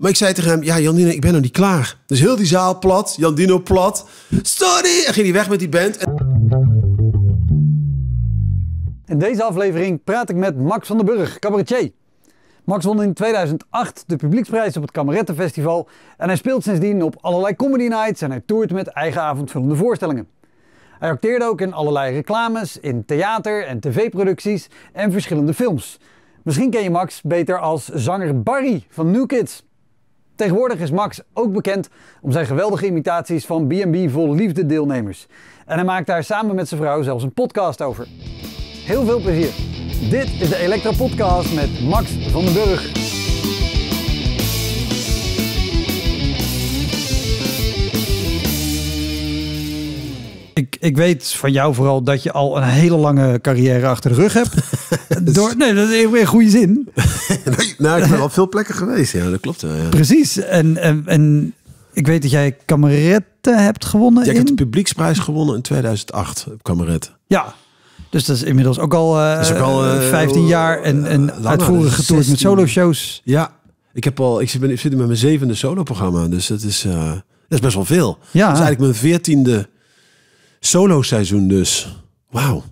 Maar ik zei tegen hem, ja Jandino, ik ben nog niet klaar. Dus heel die zaal plat, Jandino plat. Sorry! En ging hij weg met die band. In deze aflevering praat ik met Max van den Burg, cabaretier. Max won in 2008 de publieksprijs op het Kamerettenfestival en hij speelt sindsdien op allerlei comedy nights en hij toert met eigen avondvullende voorstellingen. Hij acteerde ook in allerlei reclames, in theater en tv-producties en verschillende films. Misschien ken je Max beter als zanger Barry van New Kids. Tegenwoordig is Max ook bekend om zijn geweldige imitaties van B&B vol liefde deelnemers. En hij maakt daar samen met zijn vrouw zelfs een podcast over. Heel veel plezier. Dit is de Elektra Podcast met Max van den Burg. ik, ik weet van jou vooral dat je al een hele lange carrière achter de rug hebt. Dus- Door, nee, dat is in goede zin. nou, ik ben op veel plekken geweest. Ja, dat klopt Ja. Precies. En, en, en ik weet dat jij kameretten hebt gewonnen. Ja, ik heb de publieksprijs gewonnen in 2008 op Ja, dus dat is inmiddels ook al, uh, ook al 15 eh, jaar en, eh, en uitvoerig getoerd dus met solo-shows. Ja, ik, heb al, ik, zit, ik zit met mijn zevende solo-programma, dus dat is, dat is best wel veel. Ja. Dat is eigenlijk mijn veertiende Solo seizoen dus. Wauw.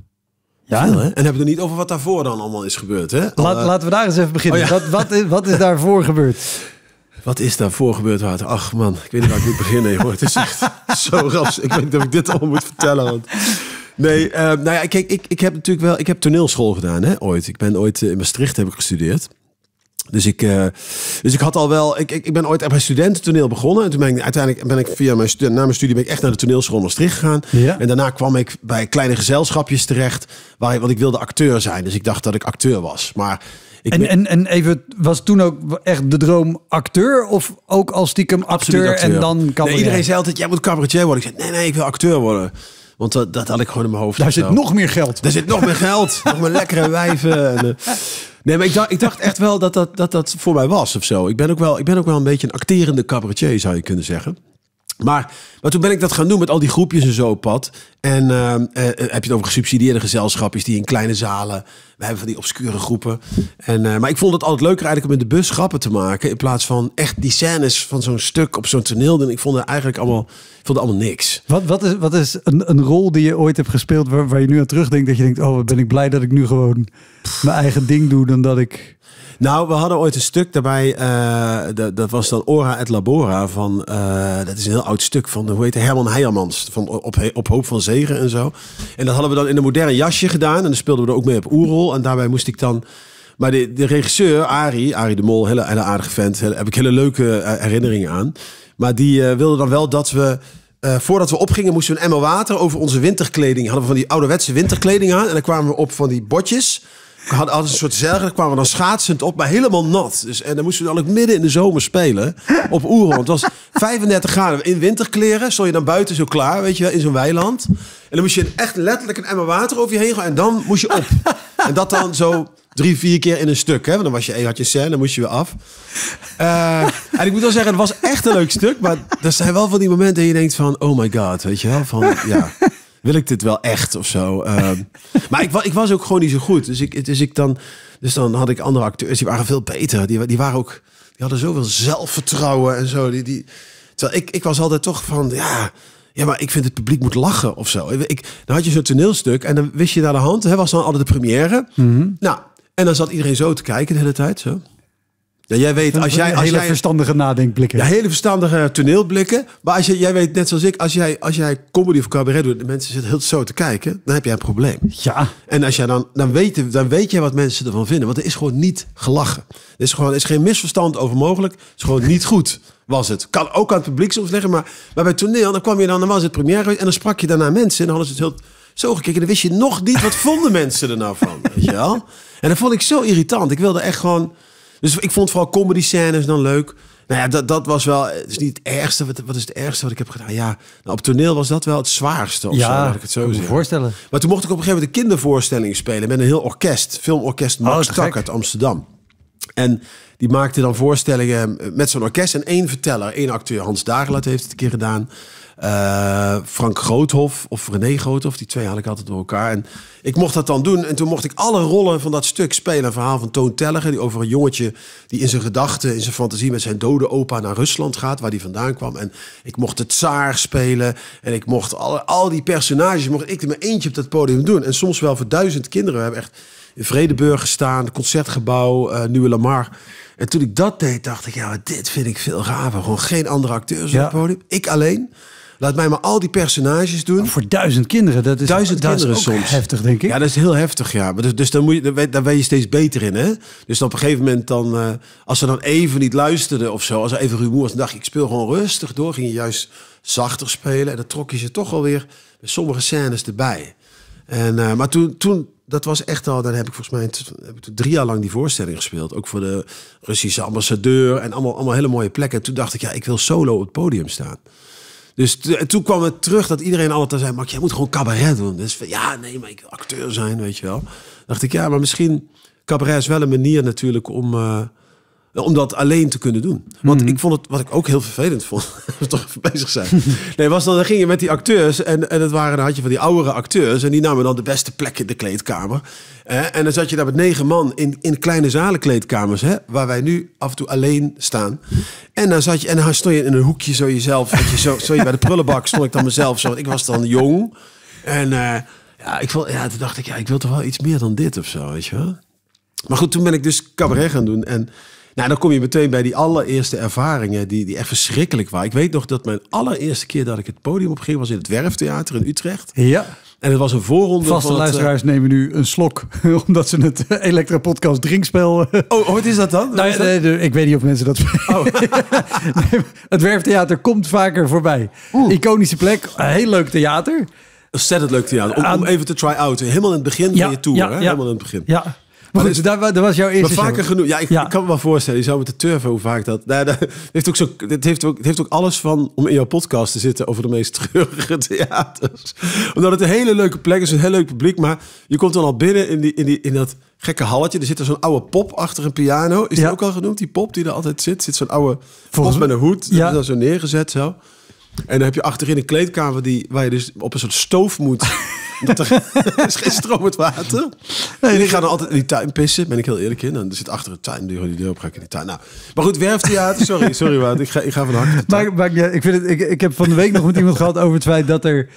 Ja. hè? En hebben we het niet over wat daarvoor dan allemaal is gebeurd. Hè? Laat, eh, Laten we daar eens even beginnen. Oh wat, wat, is, daarvoor gebeurd? Wat is daarvoor gebeurd, Ach man, ik weet niet waar ik moet beginnen. Hoor. Het is echt zo ras. Ik weet niet of ik dit al moet vertellen. Want... Nee, eh, nou ja, kijk, ik, ik heb natuurlijk wel... Ik heb toneelschool gedaan, hè, ooit. Ik ben ooit eh, in Maastricht heb ik gestudeerd. Dus ik, eh, dus ik had al wel. Ik, ik, ik ben ooit bij studententoneel begonnen. En toen ben ik uiteindelijk ben ik via mijn, na mijn studie ben ik echt naar de toneelschool Maastricht gegaan. En daarna kwam ik bij kleine gezelschapjes terecht. Waar, want ik wilde acteur zijn. Dus ik dacht dat ik acteur was. Maar en, en, en even, was toen ook echt de droom acteur? Of ook als stiekem acteur, acteur. en dan kan iedereen zei altijd, jij moet cabaretier worden. Ik zei, nee, nee, ik wil acteur worden. Want dat, dat had ik gewoon in mijn hoofd. Daar zit nog meer geld. Daar zit nog meer geld. nog mijn lekkere wijven. En, eh. Nee, maar ik dacht, echt wel dat dat, dat dat voor mij was of zo. Ik ben, ook wel, ik ben ook wel een beetje een acterende cabaretier, zou je kunnen zeggen. Maar, maar toen ben ik dat gaan doen met al die groepjes en zo op pad. En eh, eh, eh, heb je het over gesubsidieerde gezelschapjes die in kleine zalen. We hebben van die obscure groepen. En, maar ik vond het altijd leuker eigenlijk om in de bus grappen te maken. In plaats van echt die scènes van zo'n stuk op zo'n toneel. En ik vond het eigenlijk allemaal, ik allemaal niks. Wat, wat is, wat is een, een rol die je ooit hebt gespeeld waar, waar je nu aan terugdenkt? Dat je denkt, oh ben ik blij dat ik nu gewoon mijn eigen ding doe dan dat ik... Nou, we hadden ooit een stuk daarbij. Eh, dat, was dan Ora et Labora. Van, eh, dat is een heel oud stuk van hoe heet het, Herman Heijermans. Van op, op Hoop van Zegen en zo. En dat hadden we dan in een moderne jasje gedaan. En dan speelden we er ook mee op Oerol. En daarbij moest ik dan. Maar de, de regisseur, Ari, Ari de Mol, hele, hele aardige vent. heb ik hele leuke eh, herinneringen aan. Maar die wilde dan wel dat we. voordat we opgingen, moesten we een emmer water over onze winterkleding. Hadden we van die ouderwetse winterkleding aan. En dan kwamen we op van die botjes. We hadden altijd een soort zelger, kwamen dan schaatsend op, maar helemaal nat. Dus, en dan moesten we dan ook midden in de zomer spelen op Oeron. Het was 35 graden. In winterkleren stond je dan buiten zo klaar, weet je wel, in zo'n weiland. En dan moest je echt letterlijk een emmer water over je heen gooien en dan moest je op. En dat dan zo drie, vier keer in een stuk. Hè? Want dan was je, had je scène, dan moest je weer af. Eh, en ik moet wel zeggen, het was echt een leuk stuk. Maar er zijn wel van die momenten die je denkt van... Oh my god, weet je wel? Van, ja wil ik dit wel echt of zo? Ehm, maar ik, ik, was ook gewoon niet zo goed. Dus, ik, ik dan, dus dan had ik andere acteurs, die waren veel beter. Die, die waren ook, die hadden zoveel zelfvertrouwen en zo. Die, die, terwijl ik, ik was altijd toch van, ja, ja, maar ik vind het publiek moet lachen of zo. Ik, dan had je zo'n toneelstuk en dan wist je naar de hand. Hè, was dan altijd de première. Mhm. Nou, en dan zat iedereen zo te kijken de hele tijd. Zo. Ja, jij weet, als jij, als hele jij, verstandige nadenkblikken. Ja, hele verstandige toneelblikken. Maar als jij, jij weet, net zoals ik, als jij, als jij comedy of cabaret doet... en mensen zitten heel zo te kijken, dan heb jij een probleem. Ja. En als jij dan, dan, weet, dan weet jij wat mensen ervan vinden. Want er is gewoon niet gelachen. Er is, gewoon, is geen misverstand over mogelijk. Het is gewoon niet goed, was het. Kan ook aan het publiek soms liggen. Maar, maar bij toneel, dan kwam je dan, dan was het première... en dan sprak je daarna mensen en dan hadden ze het heel zo gekeken. En dan wist je nog niet, wat vonden mensen er nou van? Weet je wel? En dat vond ik zo irritant. Ik wilde echt gewoon... Dus ik vond vooral comedy scènes dan leuk. Nou ja, dat, dat was wel. Het is niet het ergste. Wat, wat is het ergste wat ik heb gedaan? Ja, nou, op toneel was dat wel het zwaarste. Of ja, zo, ik het zo kan voorstellen. Maar toen mocht ik op een gegeven moment een kindervoorstelling spelen met een heel orkest. Filmorkest Max oh, uit Amsterdam. En die maakte dan voorstellingen met zo'n orkest en één verteller, één acteur. Hans Dagelat heeft het een keer gedaan. Eh, Frank Groothof of René Groothof. Die twee had ik altijd door elkaar. En ik mocht dat dan doen. En toen mocht ik alle rollen van dat stuk spelen. Een verhaal van Toon Telliger, die over een jongetje die in zijn gedachten, in zijn fantasie met zijn dode opa naar Rusland gaat, waar die vandaan kwam. En ik mocht het Tsaar spelen. En ik mocht al al die personages, mocht ik er maar eentje op dat podium doen. En soms wel voor duizend kinderen. We hebben echt in Vredeburg gestaan, concertgebouw, eh, Nieuwe Lamar. En toen ik dat deed, dacht ik, ja, dit vind ik veel raver. Gewoon geen andere acteurs op het podium. Ik alleen. Laat mij maar al die personages doen. voor duizend kinderen, dat is, duizend dat kinderen is soms. heftig, denk ik. Ja, dat is heel heftig, ja. Maar dus, dus dan, moet je, daar, ben je steeds beter in, hè? Dus op een gegeven moment dan... Eh, als ze dan even niet luisterden of zo... als er even rumoer was, dan dacht ik, ik speel gewoon rustig door. Ging je juist zachter spelen. En dan trok je ze toch alweer met sommige scènes erbij. En, eh, maar toen, toen, dat was echt al, dan heb ik volgens mij heb ik drie jaar lang die voorstelling gespeeld. Ook voor de Russische ambassadeur en allemaal, allemaal hele mooie plekken. En toen dacht ik, ja, ik wil solo op het podium staan. Dus toen kwam het terug dat iedereen altijd zei... Mark, jij moet gewoon cabaret doen. Dus ja, nee, maar ik wil acteur zijn, weet je wel. Dan dacht ik, ja, maar misschien... Cabaret is wel een manier natuurlijk om... Eh, eh, om dat alleen te kunnen doen. Want mhm. ik vond het, wat ik ook heel vervelend vond, we toch even bezig zijn. Nee, was dan, dan ging je met die acteurs en, en het waren, dan had je van die oudere acteurs en die namen dan de beste plek in de kleedkamer. en dan zat je daar met negen man in, in kleine zalenkleedkamers, hè, waar wij nu af en toe alleen staan. En dan zat je, en dan stond je in een hoekje zo jezelf, je zo, bij de prullenbak stond ik dan mezelf zo, ik was dan jong. En eh, ja, ik vond, ja, toen dacht ik, ja, ik wil toch wel iets meer dan dit of zo, weet je wel. Maar goed, toen ben ik dus cabaret gaan doen en... Nou, dan kom je meteen bij die allereerste ervaringen die, die echt verschrikkelijk waren. Ik weet nog dat mijn allereerste keer dat ik het podium op ging was in het Werftheater in Utrecht. Ja. En het was een voorronde. Vaste luisteraars eh, nemen nu een slok. omdat ze het eh, Elektra Podcast drinkspel. Eh, oh, oh, wat is dat dan? Nou ik weet niet of mensen dat. Oh. het Werftheater komt vaker voorbij. Iconische plek. Een heel leuk theater. Ontzettend leuk theater. Om, om even te try-out. Helemaal in het begin van je tour. hè? Helemaal in het begin. Ja. Maar dus dat, dat, was jouw eerste. Maar vaker genoeg. Ja ik, kan me wel voorstellen. Je zou met de turven hoe vaak dat. Nou, heeft ook zo, het, heeft ook, het heeft ook alles van om in jouw podcast te zitten over de meest treurige theaters. Omdat het een hele leuke plek is, een heel leuk publiek. Maar je komt dan al binnen in, die, in, die, in dat gekke halletje. Er zit er dus zo'n oude pop achter een piano. Is die ook al genoemd? Die pop die er altijd zit. Zit zo'n oude Volgens mij met een hoed. Ja. Dat is zo neergezet zo. En dan heb je achterin een kleedkamer die, waar je dus op een soort stoof moet. dat er, is geen stromend water. Nee, en die gaan dan altijd in die tuin pissen, ben ik heel eerlijk in. Dan zit achter de tuin, die deur op, ga ik in die tuin. Nou, maar goed, werftheater, sorry, sorry Wout, ik ga, ik ga van harte. Maar, maar ja, ik, vind het, ik, ik heb van de week nog met iemand gehad over het feit dat er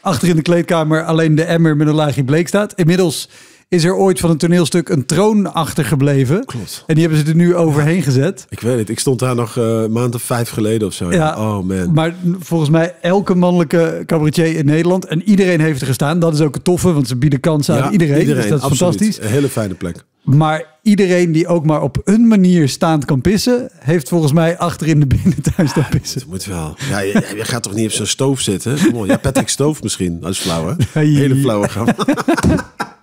achter in de kleedkamer alleen de emmer met een laagje bleek staat. Inmiddels is er ooit van een toneelstuk een troon achtergebleven. Klopt. En die hebben ze er nu overheen gezet. Ik weet het. Ik stond daar nog uh, eh, maanden vijf geleden of zo. Ja, Oh man. Maar volgens mij elke mannelijke cabaretier in Nederland. En iedereen heeft er gestaan. Dat is ook het toffe. Want ze bieden kans aan iedereen. Dus iedereen dat is absoluut. fantastisch. Een hele fijne plek. Maar iedereen die ook maar op een manier staand kan pissen, heeft volgens mij achter in de binnentuin staan pissen. Dat moet wel. Ja, je, gaat toch niet op zo'n stoof zitten? ja, Patrick Stoof misschien. Dat is flauw, hè? Hele flauwe grap.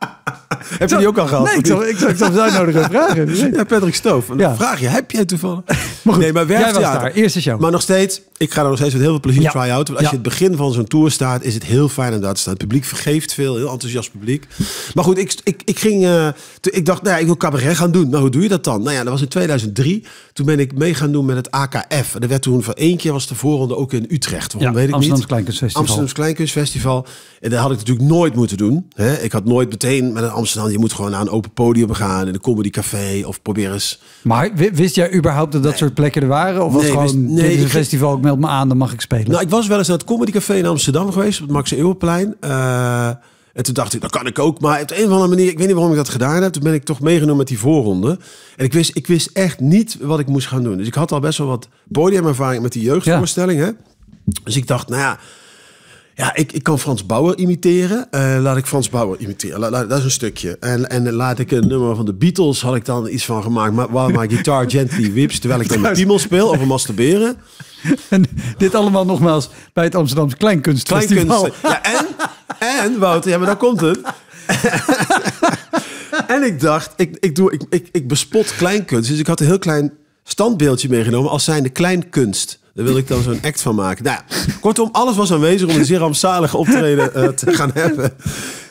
Heb je die ook al gehad? Nee, ik zal, ik zal, ik zal hebben. vragen. Ja, Patrick Stoof. Dan vraag je, heb jij toevallig? nee, maar werktheater. Jij was daar, eerste show. Maar nog steeds, ik ga er nog steeds met heel veel plezier ja. try-out. als je het begin van zo'n tour staat, is het heel fijn om daar te staan. Het publiek vergeeft veel, heel enthousiast publiek. Maar goed, ik, ik, ik ging. Eh, ik dacht, nou ja, ik wil cabaret gaan doen. Nou, hoe doe je dat dan? Nou ja, dat was in 2003. Toen ben ik mee gaan doen met het AKF. En er werd toen van één keer was de voorronde ook in Utrecht. Waarom weet ik Amsterdams niet. Kleinkunstfestival. Amsterdams Kleinkunstfestival. En dat had ik natuurlijk nooit moeten doen. Hè? Ik had nooit meteen met een Amsterdam. Je moet gewoon naar een open podium gaan in een café of probeer eens. Maar wist jij überhaupt dat dat soort plekken er waren? Of was nee, gewoon wist, dit is een festival? met meld me aan, dan mag ik spelen. Nou, ik was wel eens naar het Comedy Café in Amsterdam geweest, op het Max Eeuwenplein. Eh, en toen dacht ik, dat kan ik ook. Maar op de een of andere manier, ik weet niet waarom ik dat gedaan heb. Toen ben ik toch meegenomen met die voorronde. En ik wist, ik wist echt niet wat ik moest gaan doen. Dus ik had al best wel wat podiumervaring met die jeugdvoorstellingen. Dus ik dacht, nou ja, ja, ik, ik kan Frans Bauer imiteren. Eh, laat ik Frans Bauer imiteren. dat is een stukje. En, en laat ik een nummer van de Beatles, had ik dan iets van gemaakt. Maar waar mijn guitar gently whips terwijl ik dan met piemel speel over masturberen. En dit allemaal nogmaals bij het Amsterdamse Kleinkunstfestival. Ja, en, en Wouter, ja, maar daar komt het. en ik dacht, ik, ik, doe, ik, ik, ik bespot kleinkunst. Dus ik had een heel klein standbeeldje meegenomen als zijnde kleinkunst. Daar wilde ik dan zo'n act van maken. Nou, kortom, alles was aanwezig om een zeer rampzalig optreden eh, te gaan hebben.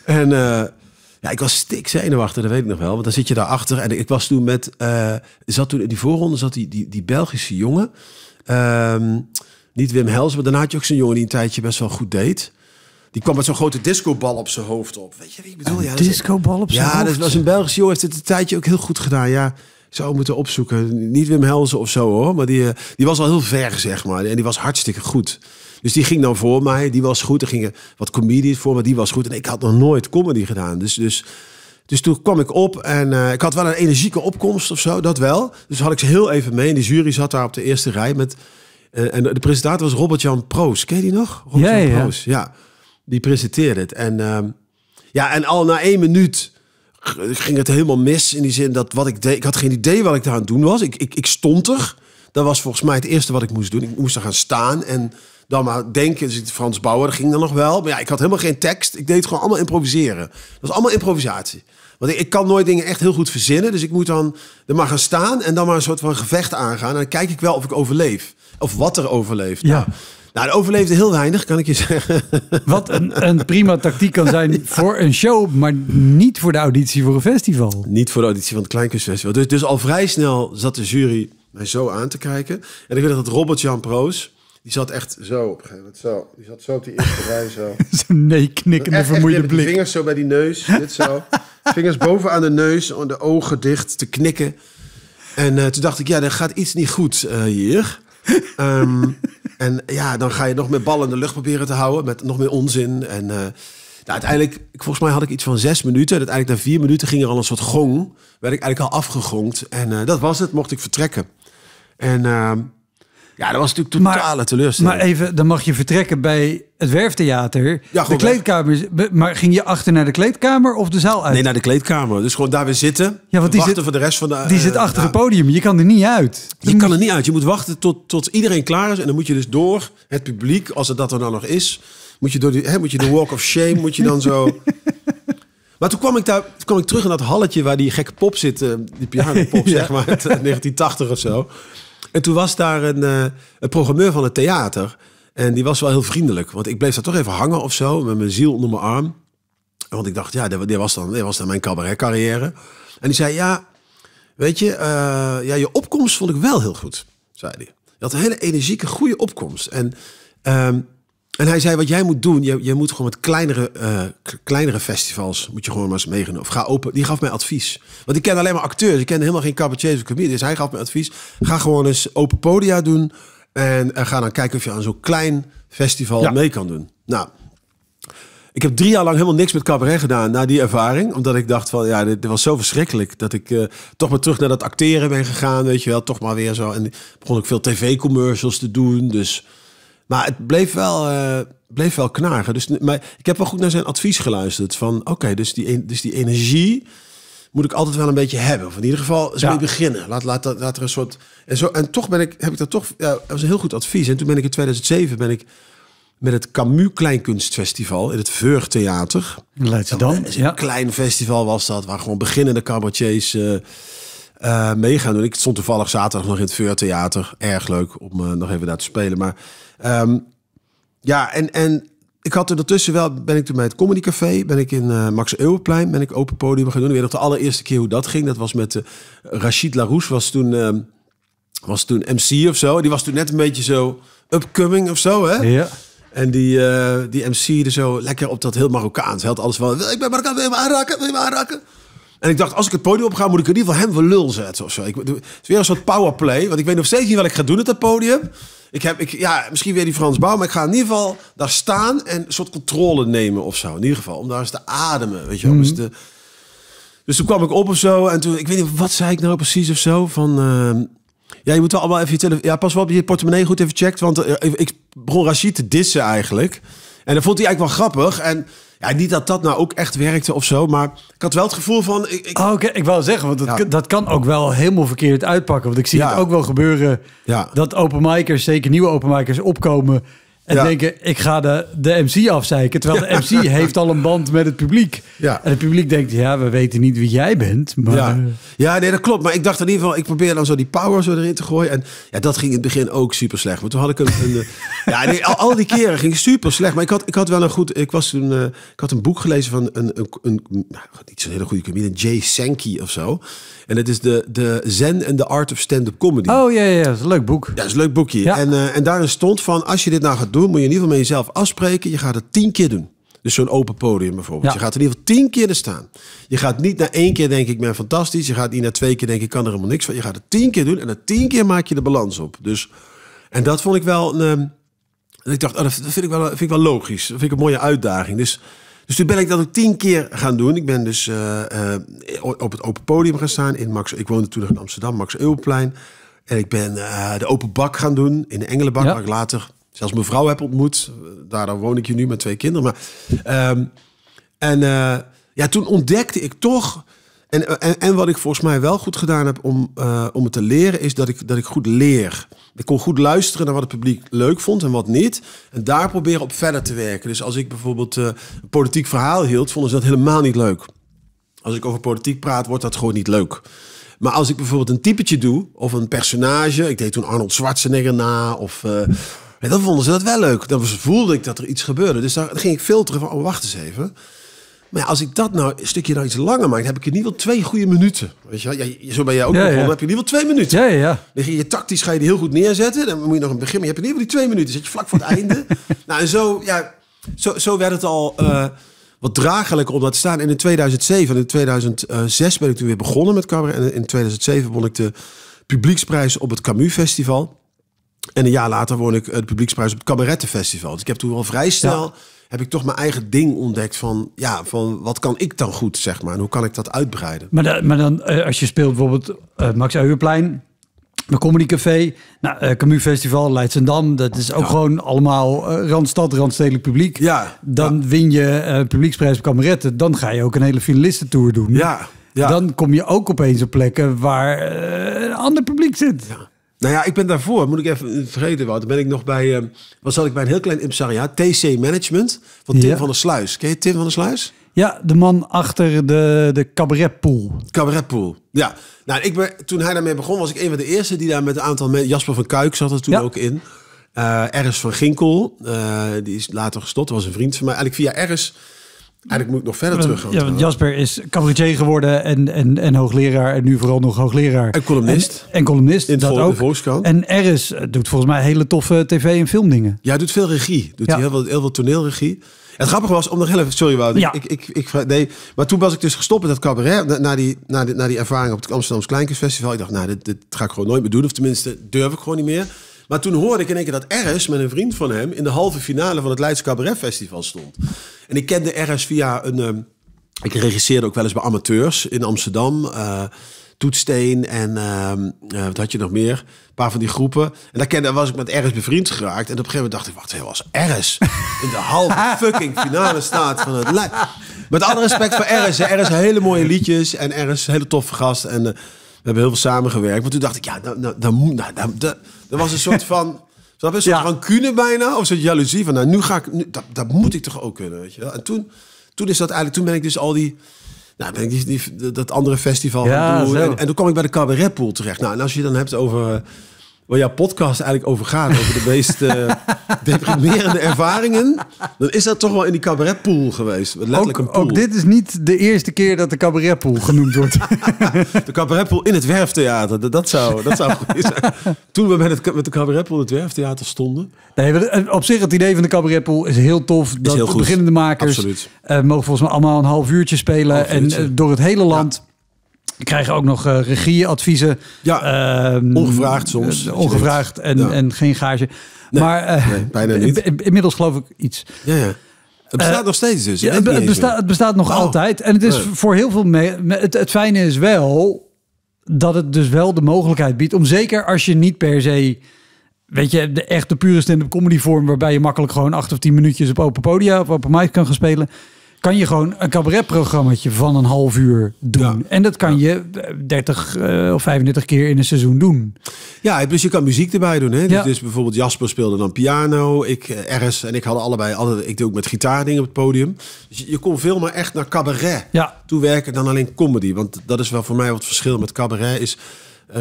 En eh, ja, ik was stik zenuwachtig, dat weet ik nog wel. Want dan zit je daarachter. En ik was toen met. Eh, zat toen in die voorronde zat die, die, die Belgische jongen. Ehm, niet Wim Hels, maar daarna had je ook zo'n jongen die een tijdje best wel goed deed. Die kwam met zo'n grote discobal op zijn hoofd op. Weet je wat ik bedoel? Een ja, discobal op zijn hoofd? Ja, dat was een Belgische jongen. Heeft het een tijdje ook heel goed gedaan. Ja, zou moeten opzoeken. Niet Wim Helzen of zo hoor. Maar die, eh, die was al heel ver, zeg maar. En die was hartstikke goed. Dus die ging dan voor mij. Die was goed. Er gingen wat comedies voor maar Die was goed. En ik had nog nooit comedy gedaan. Dus, dus, dus toen kwam ik op. En eh, ik had wel een energieke opkomst of zo. Dat wel. Dus had ik ze heel even mee. En de jury zat daar op de eerste rij. Met, eh, en de presentator was Robert-Jan Proos. Ken je die nog? robert ja, Proos. Ja. ja. Die presenteerde het. En, ehm, ja, en al na één minuut ging het helemaal mis. In die zin dat wat ik deed, ik had geen idee wat ik daar aan doen was. Ik, ik, ik stond er. Dat was volgens mij het eerste wat ik moest doen. Ik moest er gaan staan en dan maar denken. Dus Frans Bauer dat ging dan nog wel. Maar ja, ik had helemaal geen tekst. Ik deed gewoon allemaal improviseren. Dat was allemaal improvisatie. Want ik, kan nooit dingen echt heel goed verzinnen. Dus ik moet dan er maar gaan staan en dan maar een soort van gevecht aangaan. En dan kijk ik wel of ik overleef. Of wat er overleeft. Ja. Nou, nou, er overleefde heel weinig, kan ik je zeggen. Wat een, een prima tactiek kan zijn voor een show, maar niet voor de auditie voor een festival. Niet voor de auditie van het Kleinkunstfestival. Dus, dus al vrij snel zat de jury mij zo aan te kijken. En ik weet dat Robert-Jan Proos... Die zat echt zo op een gegeven moment. Zo. Die zat zo op die eerste rij. Zo. Zo'n nee-knikkende, vermoeide echt, blik. vingers zo bij die neus. Dit zo. vingers boven aan de neus. De ogen dicht te knikken. En eh, toen dacht ik, ja, er gaat iets niet goed eh, hier. Ehm, en ja, dan ga je nog meer ballen in de lucht proberen te houden. Met nog meer onzin. En eh, nou, uiteindelijk, volgens mij had ik iets van zes minuten. En uiteindelijk na vier minuten ging er al een soort gong. Werd ik eigenlijk al afgegongd. En eh, dat was het, mocht ik vertrekken. En... Ehm, ja, dat was natuurlijk totale maar, teleurstelling. Maar even, dan mag je vertrekken bij het Werftheater. Ja, de kleedkamer. Maar ging je achter naar de kleedkamer of de zaal uit? Nee, naar de kleedkamer. Dus gewoon daar weer zitten. Ja, want die wachten voor de rest van de. Die eh, zit achter het podium. Je kan er niet uit. Je kan er niet uit. Je moet wachten tot, tot iedereen klaar is. En dan moet je dus door het publiek, als het dat er dan nog is. Moet je, door die, hè, moet je de walk of shame, moet je dan zo. Maar toen kwam ik, daar, kwam ik terug in dat halletje waar die gekke pop zit, eh, die piano pop zeg maar, uit eh, 1980 of zo. En toen was daar eh, een, programmeur van het theater. En die was wel heel vriendelijk. Want ik bleef daar toch even hangen of zo. Met mijn ziel onder mijn arm. Want ik dacht, ja, dit was dan, dit was dan mijn cabaretcarrière. En die zei, ja, weet je, eh, ja, je opkomst vond ik wel heel goed, zei hij. Je had een hele energieke, goede opkomst. En ehm, en hij zei, wat jij moet doen, je, je moet gewoon met kleinere, eh, kleinere festivals, moet je gewoon maar eens meegenomen. Of ga open, die gaf mij advies. Want ik ken alleen maar acteurs, ik ken helemaal geen cabaretiers of comedians. Dus hij gaf mij advies, ga gewoon eens open podia doen. En eh, ga dan kijken of je aan zo'n klein festival mee kan doen. Nou, ik heb drie jaar lang helemaal niks met cabaret gedaan na die ervaring. Omdat ik dacht van, ja, dit, was zo verschrikkelijk. Dat ik eh, toch maar terug naar dat acteren ben gegaan, weet je wel. Toch maar weer zo. En begon ik veel tv-commercials te doen, dus... Maar het bleef wel, uh, bleef wel knagen. Dus, maar ik heb wel goed naar zijn advies geluisterd. Van oké, dus, die, dus die energie moet ik altijd wel een beetje hebben. Of in ieder geval eens ja. mee beginnen. Laat, laat, laat er een soort... En, zo, en toch ben ik, heb ik dat toch... Ja, dat was een heel goed advies. En toen ben ik in 2007 ben ik met het Camus Kleinkunstfestival in het Veurtheater. Leidschendam. Een klein festival was dat, waar gewoon beginnende cabaretiers uh, uh, meegaan doen. Ik stond toevallig zaterdag nog in het Veurtheater. Erg leuk om nog even daar te spelen. Maar Ehm, ja, en, en ik had er ondertussen wel, ben ik toen bij het Comedy Café, ben ik in eh, Max Euweplein, ben ik open podium gaan doen. Ik weet nog de allereerste keer hoe dat ging. Dat was met eh, Rachid Larousse, was toen, ehm, was toen MC of zo. Die was toen net een beetje zo upcoming of zo, hè? Ja. En die, eh, die MC er zo lekker op dat heel Marokkaans. Hij had alles van, ik ben Marokkaan, wil je me aanraken, wil je me aanraken? En ik dacht, als ik het podium op ga, moet ik in ieder geval hem voor lul zetten of zo. Ik, het weer een soort powerplay, want ik weet nog steeds niet wat ik ga doen op dat podium. Ik heb, ik, ja, misschien weer die Frans Bouw, maar ik ga in ieder geval daar staan en een soort controle nemen of zo. In ieder geval, om daar eens te ademen, weet je wel. Mm dus, dus toen kwam ik op of zo en toen, ik weet niet, wat zei ik nou precies of zo? Van, ehm, ja, je moet wel allemaal even je Ja, pas wel je portemonnee goed even checkt, want eh, ik begon Rashid te dissen eigenlijk. En dat vond hij eigenlijk wel grappig en... Ja, niet dat dat nou ook echt werkte of zo, maar ik had wel het gevoel van... Ik, ik... Oh, oké, ik wou zeggen, want dat, dat kan ook wel helemaal verkeerd uitpakken. Want ik zie het ook wel gebeuren dat openmakers zeker nieuwe openmakers opkomen en ja. denken, ik ga de, de MC afzeiken. Terwijl de MC heeft al een band met het publiek. Ja. En het publiek denkt, ja, we weten niet wie jij bent. Maar... Ja. ja, nee, dat klopt. Maar ik dacht in ieder geval, ik probeer dan zo die power zo erin te gooien. En ja, dat ging in het begin ook super slecht. Maar toen had ik een... een eh, ja, al, al, die keren ging super slecht. Maar ik had, ik had wel een goed... Ik, was een, eh, ik had een boek gelezen van een... een, een, nou, niet zo'n hele goede comedian, Jay Sankey of zo. En het is de, de Zen en de Art of Stand-Up Comedy. Oh ja, ja, dat is een leuk boek. Ja, dat is een leuk boekje. Ja. En, eh, en daarin stond van, als je dit nou gaat doen, moet je in ieder geval met jezelf afspreken. Je gaat het tien keer doen. Dus zo'n open podium bijvoorbeeld. Je gaat in ieder geval tien keer er staan. Je gaat niet na één keer denk ik ben fantastisch. Je gaat niet na twee keer denk ik kan er helemaal niks van. Je gaat het tien keer doen en na tien keer maak je de balans op. Dus, en dat vond ik wel... Een, ehm, ik dacht, oh, dat vind ik, wel, vind ik wel logisch. Dat vind ik een mooie uitdaging. Dus dus toen ben ik dat ook tien keer gaan doen. Ik ben dus eh, eh, op het open podium gaan staan. In Max, ik woonde toen nog in Amsterdam, Max eulplein En ik ben eh, de open bak gaan doen in de Engelenbak. Waar ik later zelfs mijn vrouw heb ontmoet. Daardoor woon ik hier nu met twee kinderen. Maar, ehm, en ja, toen ontdekte ik toch en, en, en, wat ik volgens mij wel goed gedaan heb om, eh, om het te leren, is dat ik, dat ik goed leer. Ik kon goed luisteren naar wat het publiek leuk vond en wat niet. En daar proberen op verder te werken. Dus als ik bijvoorbeeld eh, een politiek verhaal hield, vonden ze dat helemaal niet leuk. Als ik over politiek praat, wordt dat gewoon niet leuk. Maar als ik bijvoorbeeld een typetje doe, of een personage. Ik deed toen Arnold Schwarzenegger na, of... Uh, dan vonden ze dat wel leuk. Dan voelde ik dat er iets gebeurde. Dus daar ging ik filteren van, oh, wacht eens even. Maar als ik dat nou een stukje nou iets langer maak, heb ik in ieder geval twee goede minuten. Weet je, zo ben jij ook ja, begonnen, heb je in ieder geval twee minuten. Ja, ja. Dan ga je, je tactisch ga je die heel goed neerzetten. Dan moet je nog een begin, maar je hebt in ieder geval die twee minuten. zit je vlak voor het einde. Nou, en zo, ja, zo, zo werd het al eh, wat draaglijker om dat te staan. En in 2007 en in 2006 ben ik toen weer begonnen met cabaret. En in 2007 won ik de publieksprijs op het Camus Festival. En een jaar later won ik het publieksprijs op het Cabarettenfestival. Dus ik heb toen al vrij snel... heb ik toch mijn eigen ding ontdekt van... ja, van wat kan ik dan goed, zeg maar. En hoe kan ik dat uitbreiden? Maar, dan, maar dan eh, als je speelt bijvoorbeeld eh, Max Eugenplein... De Comedy Café, nou, uh, Camus Festival, Leidsendam. Dat is ook gewoon allemaal uh, Randstad, Randstedelijk publiek. Ja, dan win je uh, publieksprijs op cabaretten, Dan ga je ook een hele finalistentour doen. Ja, ja. Dan kom je ook opeens op plekken waar een ander publiek zit. Ja. Nou ja, ik ben daarvoor, moet ik even vergeten, Wout. Dan ben ik nog bij, uh, ehm, was zat ik bij een heel klein impresariaat, TC Management, van Tim van der Sluis. Ken je Tim van der Sluis? Ja, de man achter de, de cabaretpool. Cabaretpool, ja. Nou, ik ben, toen hij daarmee begon, was ik een van de eerste die daar met een aantal mensen... Jasper van Kuik zat er toen ook in. Uh, van Ginkel, eh, die is later gestopt, was een vriend van mij. Eigenlijk via Eris. Eigenlijk moet ik nog verder terug. ja, want Jasper is cabaretier geworden en, en, en hoogleraar. En nu vooral nog hoogleraar. En columnist. En, columnist, in dat ook. Volkskrant. En Eris eh, doet volgens mij hele toffe tv- en filmdingen. Ja, doet veel regie. Doet heel, veel, heel veel toneelregie. het grappige was, om nog heel even... Sorry, Wout. Ik, ik, ik, nee, maar toen was ik dus gestopt met dat cabaret. Na, die, na, die, na die ervaring op het Amsterdamse Kleinkunstfestival. Ik dacht, nou, dit, dit ga ik gewoon nooit meer doen. Of tenminste, durf ik gewoon niet meer. Maar toen hoorde ik in één keer dat RS met een vriend van hem in de halve finale van het Leids Cabaret Festival stond. En ik kende RS via een. Ehm, ik regisseerde ook wel eens bij amateurs in Amsterdam. Eh, Toetsteen en ehm, eh, wat had je nog meer? Een paar van die groepen. En daar kende, was ik met RS bevriend geraakt. En op een gegeven moment dacht ik, wacht er was RS in de halve fucking finale staat van het Leid. Met alle respect voor RS. Hè. RS hele mooie liedjes en een hele toffe gast. En eh, we hebben heel veel samengewerkt. Maar toen dacht ik, ja, nou, nou, nou er was een soort van... Ze je? Een ja. rancune bijna. Of soort jaloezie van, nou, nu ga ik... Nu, dat, dat moet ik toch ook kunnen, weet je wel? En toen, toen is dat eigenlijk... Toen ben ik dus al die... Nou, ben ik die, dat andere festival ja, doen. En, en, toen kwam ik bij de cabaretpool terecht. Nou, en als je dan hebt over waar jouw podcast eigenlijk over gaat, over de meest eh, deprimerende ervaringen, dan is dat toch wel in die cabaretpool geweest. ook, een ook dit is niet de eerste keer dat de cabaretpool genoemd wordt. de cabaretpool in het Werftheater, dat, zou, dat zou goed zijn. Toen we met, met de cabaretpool in het Werftheater stonden. Nee, eh, op zich het idee van de cabaretpool is heel tof. Dat beginnende makers eh, mogen volgens mij allemaal een half uurtje spelen en door het hele land krijgen ook nog eh, regieadviezen. Ja, ehm, ongevraagd soms. Eh, ongevraagd en, en geen gage. maar eh, nee, inmiddels geloof ik iets. Ja, ja. Het bestaat nog steeds dus. Ja, het, het, het, bestaat nog nou, altijd. En het is voor heel veel... Het, het fijne is wel dat het dus wel de mogelijkheid biedt... om zeker als je niet per se... Weet je, de echte pure stand-up comedy vorm... waarbij je makkelijk gewoon acht of tien minuutjes op open podia... of open mic kan gaan spelen kan je gewoon een cabaretprogrammaatje van een half uur doen. En dat kan je 30 eh, eh, of 35 keer in een seizoen doen. Ja, dus je kan muziek erbij doen. Hè? Dus, dus bijvoorbeeld Jasper speelde dan piano. Ik, ergens eh, RS en ik hadden allebei... Alle, ik doe ook met gitaar dingen op het podium. Dus je, kon veel meer echt naar cabaret ja. werken dan alleen comedy. Want dat is wel voor mij wat verschil met cabaret is...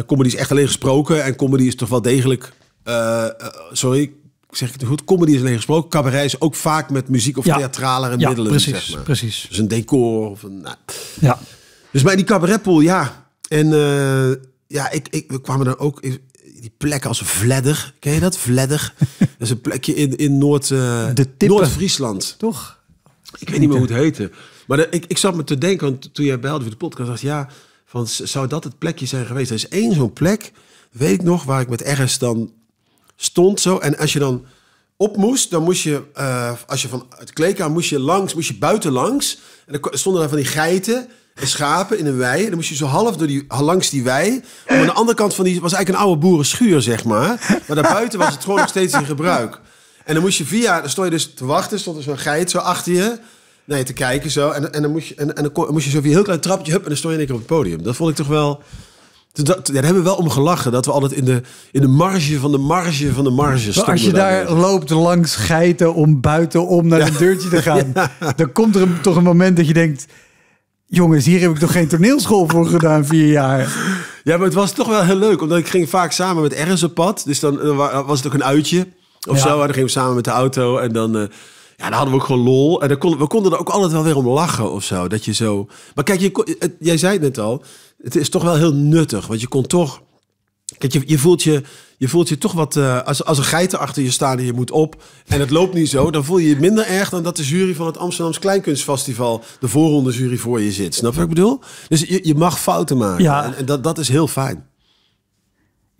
comedy is echt alleen gesproken en comedy is toch wel degelijk... sorry, zeg ik het goed, comedy is alleen gesproken. Cabaret is ook vaak met muziek of ja. theatralere middelen. Precies, zeg maar. precies. Dus een decor of een. Nou. Ja. Dus bij die cabaretpool, ja. En eh, ja, ik, ik, we kwamen dan ook in die plek als Vledder. Ken je dat? Vledder. dat is een plekje in, in Noord, uh, Noord-Friesland. Toch? Ik weet niet meer hoe het heette. Maar ik, ik zat me te denken, want toen jij belde voor de podcast, dacht ja, van, zou dat het plekje zijn geweest? Er is één zo'n plek, weet ik nog, waar ik met ergens dan stond zo. En als je dan op moest, dan moest je, eh, als je van het kleedkamer moest je langs, moest je buiten langs. En dan stonden daar van die geiten en schapen in een wei. En dan moest je zo half door die, langs die wei. Om aan de andere kant van die was eigenlijk een oude boerenschuur, zeg maar. Maar daarbuiten was het gewoon nog steeds in gebruik. En dan moest je via, dan stond je dus te wachten, stond er zo'n geit zo achter je. Nee, te kijken zo. En, en, dan, moest je, en, en dan, kon, moest je zo via een heel klein trapje, hup, en dan stond je in één keer op het podium. Dat vond ik toch wel... Dus dat, daar hebben we wel om gelachen. Dat we altijd in de, in de marge van de marge van de marge stonden. als je daar, loopt langs geiten om buiten om naar ja. een deurtje te gaan. Dan komt er toch een moment dat je denkt... Jongens, hier heb ik toch geen toneelschool voor gedaan vier jaar. Ja, maar het was toch wel heel leuk. Omdat ik ging vaak samen met ergens op pad. Dus dan, was het ook een uitje of zo. En dan gingen we samen met de auto. En dan... Eh, ja, dan hadden we ook gewoon lol. En dan we konden er ook altijd wel weer om lachen of zo. Dat je zo... Maar kijk, je, het, jij zei het net al. Het is toch wel heel nuttig. Want je kon toch... Kijk, je, je, voelt, je, je voelt je toch wat eh, als, als een geiten achter je staan en je moet op. En het loopt niet zo. Dan voel je je minder erg dan dat de jury van het Amsterdamse Kleinkunstfestival, de voorronde jury voor je zit. Snap je wat ik bedoel? Dus je, je mag fouten maken. Ja. En, en, dat, dat is heel fijn.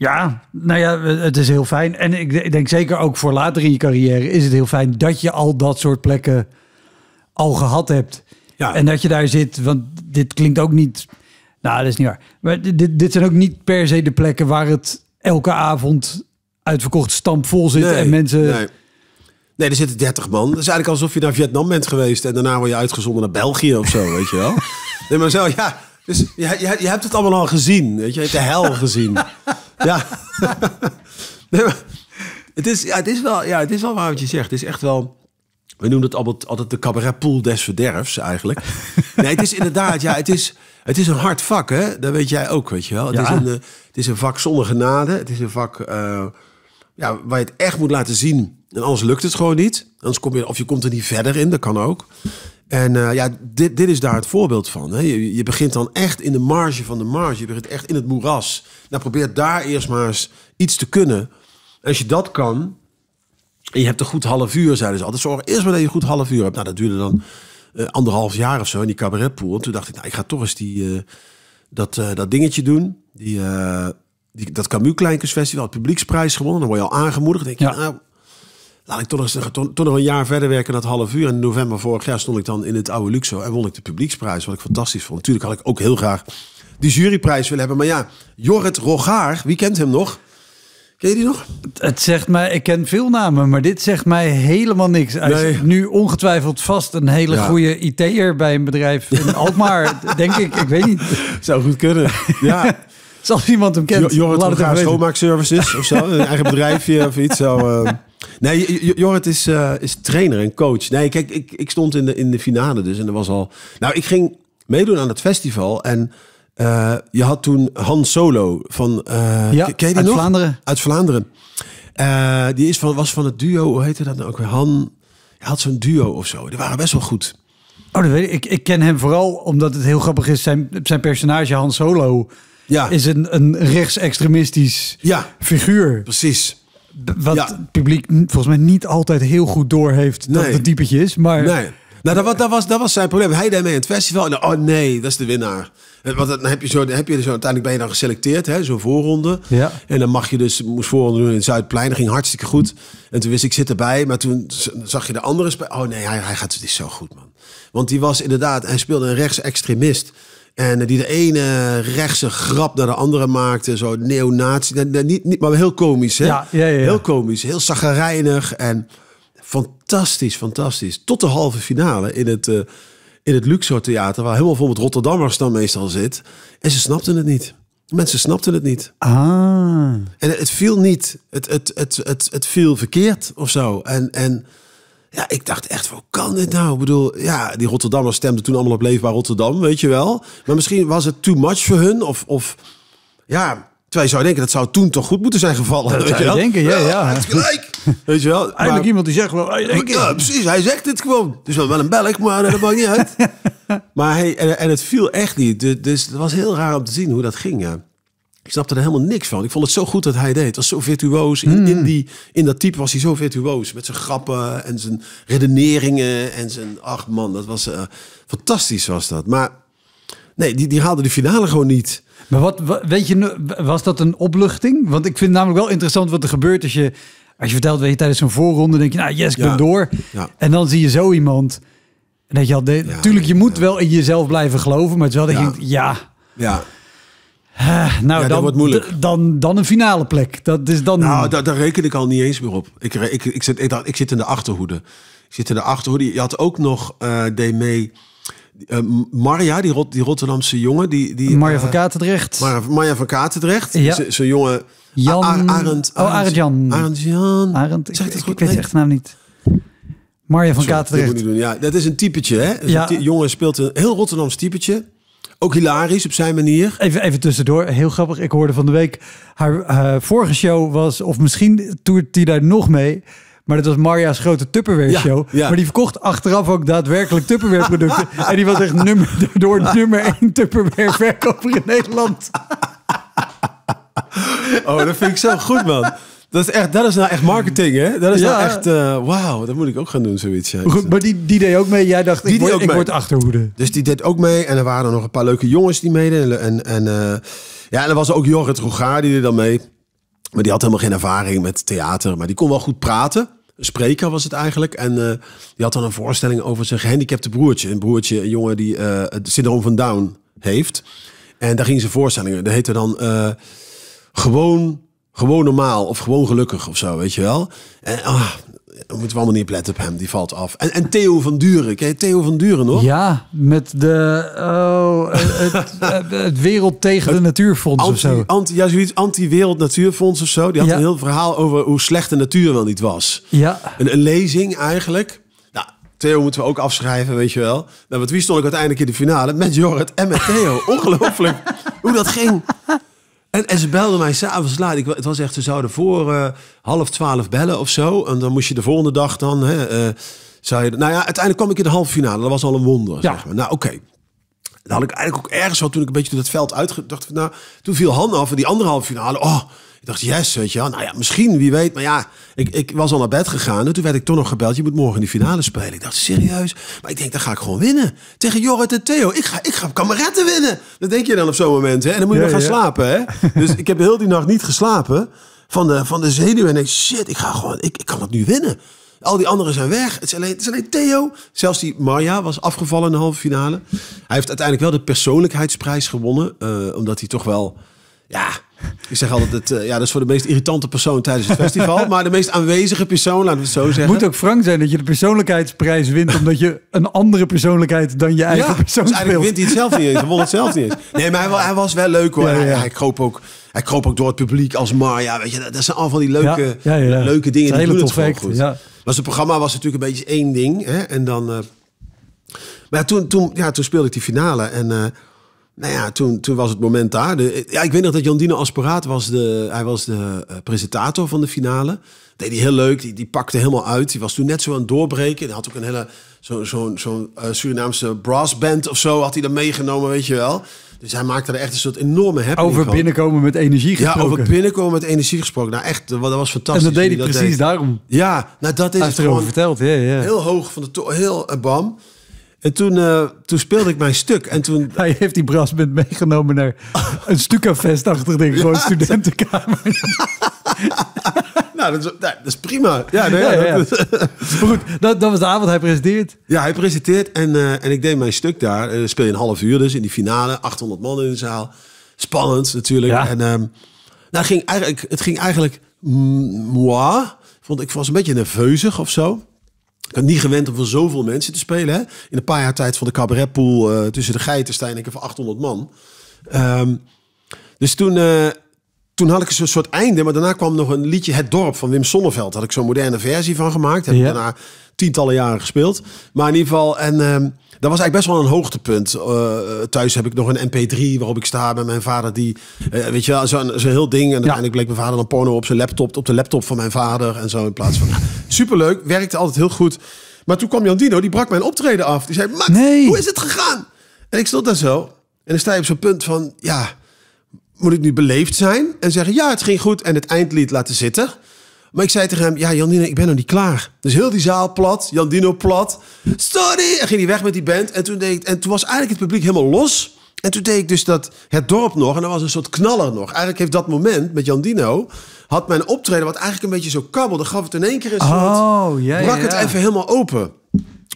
Ja, nou ja, het is heel fijn. En ik denk zeker ook voor later in je carrière is het heel fijn dat je al dat soort plekken al gehad hebt. Ja. En dat je daar zit, want dit klinkt ook niet. Nou, dat is niet waar. Maar dit, dit zijn ook niet per se de plekken waar het elke avond uitverkocht stampvol zit en mensen. Nee. nee. er zitten 30 man. Dat is eigenlijk alsof je naar Vietnam bent geweest en daarna word je uitgezonden naar België of zo, weet je wel. Nee, maar zo, ja. Dus je, je hebt het allemaal al gezien. Weet je, je hebt de hel gezien. ja. nee, het, is, ja, het, is wel, ja, het is wel waar wat je zegt. Het is echt wel... We noemen het altijd, altijd de cabaretpool des verderfs eigenlijk. nee, het is inderdaad... Ja, het is... Het is een hard vak, hè? Dat weet jij ook, weet je wel. Het, is een, eh, het is een vak zonder genade. Het is een vak eh, ja, waar je het echt moet laten zien. En anders lukt het gewoon niet. Anders kom je, of je komt er niet verder in, dat kan ook. En eh, ja, dit, dit is daar het voorbeeld van. Hè. Je, je, begint dan echt in de marge van de marge. Je begint echt in het moeras. Nou, probeer daar eerst maar eens iets te kunnen. als je dat kan, en je hebt een goed half uur, zeiden ze altijd. Zorg eerst maar dat je een goed half uur hebt. Nou, dat duurde dan eh, anderhalf jaar of zo in die cabaretpool. En toen dacht ik, nou, ik ga toch eens die, eh, dat, dat dingetje doen. Die, die, dat Camus Kleinkunstfestival, het publieksprijs gewonnen. Dan word je al aangemoedigd. denk je, ja. nou, laat ik toch nog, nog een jaar verder werken dat half uur. En in november vorig jaar stond ik dan in het oude Luxo en won ik de publieksprijs, wat ik fantastisch vond. Natuurlijk had ik ook heel graag die juryprijs willen hebben. Maar ja, Jorrit Rogaar, wie kent hem nog? Ken je die nog? Het zegt mij, ik ken veel namen, maar dit zegt mij helemaal niks. Hij is nu ongetwijfeld vast een hele ja. goede IT'er bij een bedrijf in Alkmaar, denk ik. Ik weet niet. Zou goed kunnen, ja. Zal iemand hem kent. Jorrit Rogaar Schoonmaakservices of zo, een eigen bedrijfje of iets zo. Eh, Nee, Jorrit is, eh, is trainer en coach. Nee, kijk, ik, ik stond in de, in de finale dus en er was al... Nou, ik ging meedoen aan het festival en... Eh, je had toen Han Solo van... Eh, ja, je uit Vlaanderen. Uit Vlaanderen. die is van, was van het duo, hoe heette dat nou ook weer? Han hij had zo'n duo of zo. Die waren best wel goed. Oh, dat weet ik. ik. ken hem vooral omdat het heel grappig is. Zijn, zijn personage Han Solo ja. is een, een rechtsextremistisch ja. figuur. Precies. Wat het publiek volgens mij niet altijd heel goed door heeft dat het diepetje is. Maar... Nee. Nou, dat was, dat, was, dat was zijn probleem. Hij deed mee in het festival. En oh nee, dat is de winnaar. Want dan heb je zo, heb je dus zo uiteindelijk ben je dan geselecteerd, hè, zo'n voorronde. Ja. En dan mag je dus, moest voorronde doen in Zuidplein. ging hartstikke goed. En toen wist ik, zit erbij. Maar toen zag je de andere spel. Oh nee, hij, hij gaat, het is zo goed, man. Want die was inderdaad, hij speelde een rechtsextremist. En die de ene rechtse grap naar de andere maakte. Zo neonazi. Niet, niet, maar heel komisch, hè? Heel komisch. Heel zagrijnig. En fantastisch, fantastisch. Tot de halve finale in het, uh, in het Luxor Theater. Waar helemaal vol met Rotterdammers dan meestal zit. En ze snapten het niet. Mensen snapten het niet. Ah. En het viel niet. Het, het, het, het, het viel verkeerd of zo. En... en ja, ik dacht echt, wat kan dit nou? Ik bedoel, ja, die Rotterdammers stemden toen allemaal op Leefbaar Rotterdam, weet je wel. Maar misschien was het too much voor hun. Of, of ja, Terwijl je zou denken, dat zou toen toch goed moeten zijn gevallen. weet je wel? denken, ja. ja, ja. gelijk. Weet je wel? Eigenlijk maar, iemand die zegt wel... Ja, precies. Hij zegt het gewoon. Het is dus wel een belk, maar dat maakt niet uit. maar hey, en, en het viel echt niet. Dus, dus het was heel raar om te zien hoe dat ging. Ja. Ik snapte er helemaal niks van. Ik vond het zo goed dat hij deed. Het was zo virtuoos. In, in, hmm. die, in dat type was hij zo virtuoos. Met zijn grappen en zijn redeneringen. En zijn... Ach man, dat was... Eh, fantastisch was dat. Maar nee, die, die haalde de finale gewoon niet. Maar wat, weet je, was dat een opluchting? Want ik vind namelijk wel interessant wat er gebeurt als je... Als je vertelt, weet je, tijdens een voorronde denk je... Nou, yes, ik ben door. En dan zie je zo iemand... En dat je al deed. natuurlijk, je moet wel in jezelf blijven geloven. Maar het is wel dat je denkt, ja... Ja, uh, nou, ja, dan, wordt moeilijk. Dan, dan een finale plek. Dat is dan... Nou, daar, daar reken ik al niet eens meer op. Ik, ik, ik, zit, ik, ik zit in de achterhoede. Ik zit in de achterhoede. Je had ook nog uh, eh, de mee. Uh, Marja, die, Rot, die Rotterdamse jongen. Die, die, Marja eh, van Katendrecht. Maria van Katendrecht. Ja. Zo'n jongen. Jan. Arend, Arend, oh, Arend Jan. Arend Jan. Arend, ik, ik, ik weet echt naam niet. Marja van Sorry, Dat moet ik doen. Ja, dat is een typetje. Hè? Ja. Een jongen speelt een heel rotterdamse typetje. Ook hilarisch op zijn manier. Even, even tussendoor, heel grappig. Ik hoorde van de week, haar vorige show was, of misschien toert hij daar nog mee... Maar dat was Marja's grote Tupperware show. Maar die verkocht achteraf ook daadwerkelijk Tupperware producten. en die was echt nummer, door nummer 1 Tupperware verkoper in Nederland. Oh, dat vind ik zo goed, man. Dat is, echt, dat is nou echt marketing, hè? Dat is nou ja. nou echt, uh, wauw, dat moet ik ook gaan doen, zoiets. Goed, maar die, die deed ook mee. Jij dacht, die ik, word, ik word achterhoede. Dus die deed ook mee. En er waren nog een paar leuke jongens die meededen. En, en, eh, ja, en er was ook Jorrit Rogaar die er dan mee. Maar die had helemaal geen ervaring met theater. Maar die kon wel goed praten. Spreker was het eigenlijk. En eh, die had dan een voorstelling over zijn gehandicapte broertje. Een broertje, een jongen die het syndroom van Down heeft. En daar ging ze voorstellingen. Dat heette dan gewoon gewoon normaal of gewoon gelukkig of zo, weet je wel. En ah, we moeten allemaal niet letten op hem, die valt af. En, en Theo van Duren, ken je Theo van Duren nog? Ja, met de oh, het, het, Wereld tegen de Natuurfonds of zo. Anti, ja, zoiets anti-Wereld Natuurfonds of zo. Die had een heel verhaal over hoe slecht de natuur wel niet was. Ja. Een, een lezing eigenlijk. Nou, Theo moeten we ook afschrijven, weet je wel. Nou, met wie stond ik uiteindelijk in de finale? Met Jorrit en met Theo. Ongelooflijk hoe dat ging. En, ze belden mij s'avonds laat. Ik, het was echt, ze zouden voor eh, half twaalf bellen of zo. En dan moest je de volgende dag dan... Hè, eh, zou je, nou ja, uiteindelijk kwam ik in de halve finale. Dat was al een wonder, ja. zeg maar. Nou, oké. Dan had ik eigenlijk ook ergens wat toen ik een beetje door het veld uitgedacht. Nou, toen viel Han af en die andere halve finale. Oh, ik dacht, yes, weet je wel. Nou ja, misschien, wie weet. Maar ja, ik, ik was al naar bed gegaan. En toen werd ik toch nog gebeld. Je moet morgen in de finale spelen. Ik dacht, serieus? Maar ik denk, dan ga ik gewoon winnen. Tegen Jorrit en Theo. Ik ga, ik ga kameretten winnen. Dat denk je dan op zo'n moment. Hè? En dan moet je ja, nog gaan slapen. Hè? Dus ik heb heel die nacht niet geslapen. Van de, van de zenuwen En shit, ik ga gewoon, ik, ik kan het nu winnen. Al die anderen zijn weg. Het is, alleen, het is alleen Theo. Zelfs die Marja was afgevallen in de halve finale. Hij heeft uiteindelijk wel de persoonlijkheidsprijs gewonnen. Eh, omdat hij toch wel... Ja, ik zeg altijd, het, eh, ja, dat is voor de meest irritante persoon tijdens het festival. maar de meest aanwezige persoon, laten we het zo zeggen. Het moet ook frank zijn dat je de persoonlijkheidsprijs wint... omdat je een andere persoonlijkheid dan je eigen persoon dus eigenlijk wint hij het zelf niet eens. Hij won het zelf niet eens. Nee, maar hij, hij was wel leuk hoor. Ja, ja. Hij, kroop ook, hij kroop ook door het publiek als Marja. Weet je, dat, zijn allemaal van die leuke, leuke dingen. Die het gewoon goed. Ja. Maar het programma was natuurlijk een beetje één ding. Hè? En dan... Eh, maar toen, toen, ja, toen speelde ik die finale en... Eh, nou ja, toen, toen was het moment daar. De, ja, ik weet nog dat Jandino Asperaat was de, hij was de eh, presentator van de finale. Dat deed hij heel leuk, die, die pakte helemaal uit. Die was toen net zo aan het doorbreken. Hij had ook een hele, zo'n zo, zo, zo eh, Surinaamse brassband of zo had hij dan meegenomen, weet je wel. Dus hij maakte er echt een soort enorme happy Over binnenkomen met energie gesproken. Ja, over binnenkomen met energie gesproken. Nou echt, dat was fantastisch. En dat deed hij precies daarom. Ja, nou dat is hij het gewoon. verteld, ja, ja. Heel hoog van de toren, heel eh, bam. En toen, eh, toen speelde ik mijn stuk. En toen... Hij heeft die brassband meegenomen naar een stucafestachtig ding. Gewoon ja, studentenkamer. nou, dat is, dat is, prima. Ja, ja, ja, dat, goed, dat, dat was de avond. Hij presenteert. Ja, hij presenteert. En, eh, en ik deed mijn stuk daar. Uh, speel je een half uur dus in die finale. 800 man in de zaal. Spannend natuurlijk. En ehm, nou, ging eigenlijk, het ging eigenlijk moi. Vond, ik was een beetje nerveuzig of zo ik niet gewend om voor zoveel mensen te spelen. Hè? In een paar jaar tijd van de cabaretpool eh, tussen de geitenstein ik even 800 man. Ehm, dus toen, eh, toen had ik een soort einde. Maar daarna kwam nog een liedje Het Dorp van Wim Sonneveld. Daar had ik zo'n moderne versie van gemaakt. Heb daarna tientallen jaren gespeeld. Maar in ieder geval, en ehm, dat was eigenlijk best wel een hoogtepunt. Eh, eh, thuis heb ik nog een MP3 waarop ik sta met mijn vader. Die, eh, weet je wel, zo'n heel ding. En uiteindelijk bleek mijn vader dan porno op zijn laptop, op de laptop van mijn vader en zo. In plaats van, superleuk, werkte altijd heel goed. Maar toen kwam Jan Dino, die brak mijn optreden af. Die zei, Max, nee. hoe is het gegaan? En ik stond daar zo. En dan sta je op zo'n punt van, ja, moet ik nu beleefd zijn? En zeggen, ja, het ging goed. En het eindlied laten zitten. Maar ik zei tegen hem, ja Jandino, ik ben nog niet klaar. Dus heel die zaal plat, Jandino plat. Sorry! En ging hij weg met die band. En toen, deed ik, en toen was eigenlijk het publiek helemaal los. En toen deed ik dus dat, het dorp nog. En dat was een soort knaller nog. Eigenlijk heeft dat moment met Jandino... had mijn optreden, wat eigenlijk een beetje zo kabbelde... gaf het in één keer een soort... Oh, brak het even helemaal open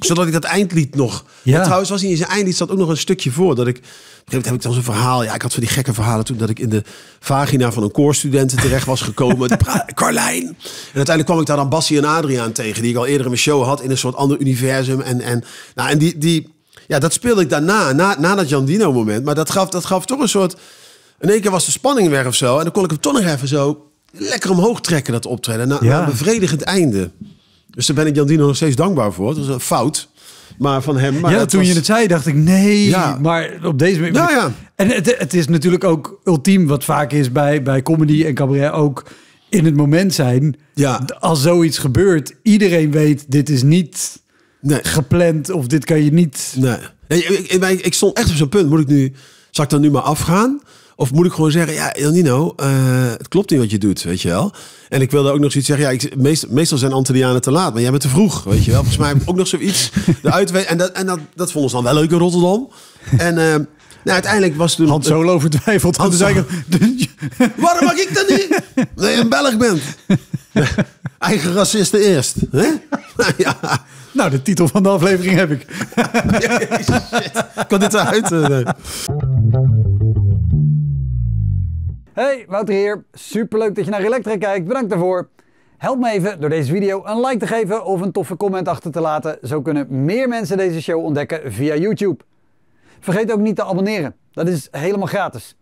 zodat ik dat eindlied nog... trouwens was hij in zijn eindlied zat ook nog een stukje voor. Dat ik... Dat heb ik dan zo'n verhaal. Ja, ik had van die gekke verhalen toen dat ik in de vagina van een koorstudenten terecht was gekomen. Carlijn. En uiteindelijk kwam ik daar dan Bassie en Adriaan tegen. Die ik al eerder in mijn show had in een soort ander universum. En, en, nou, en die, die, ja, dat speelde ik daarna, na, na dat Jan Dino moment. Maar dat gaf, dat gaf toch een soort... In één keer was de spanning weg of zo. En dan kon ik het toch nog even zo lekker omhoog trekken, dat optreden. Na een bevredigend einde. Dus daar ben ik Dino nog steeds dankbaar voor. dat is een fout. Maar van hem. Maar ja, toen je het zei, dacht ik nee. Ja. Maar op deze manier. Ja, ja. En het, het is natuurlijk ook ultiem, wat vaak is bij, bij comedy en cabaret ook in het moment zijn. Ja. Als zoiets gebeurt, iedereen weet, dit is niet gepland of dit kan je niet. Nee. ik, ik, ik, stond echt op zo'n punt. Moet ik nu, zal ik dan nu maar afgaan? Of moet ik gewoon zeggen, ja, El Nino, eh, het klopt niet wat je doet, weet je wel. En ik wilde ook nog zoiets zeggen, ja, ik, meestal zijn Antillianen te laat, maar jij bent te vroeg, weet je wel. Volgens mij ook nog zoiets eruit. En, dat, en dat, dat vonden ze dan wel leuk in Rotterdam. En... Eh, nou, uiteindelijk was toen... Hans Solo vertwijfeld. Hans Solo. Waarom mag ik dat niet? Dat je een Belg bent. Eigen racisten eerst. Hè? ja. Nou, de titel van de aflevering heb ik. Jezus, shit. Kan dit eruit? Eh, nee. Hey, Wouter hier. Superleuk dat je naar Elektra kijkt. Bedankt daarvoor. Help me even door deze video een like te geven of een toffe comment achter te laten. Zo kunnen meer mensen deze show ontdekken via YouTube. Vergeet ook niet te abonneren. Dat is helemaal gratis.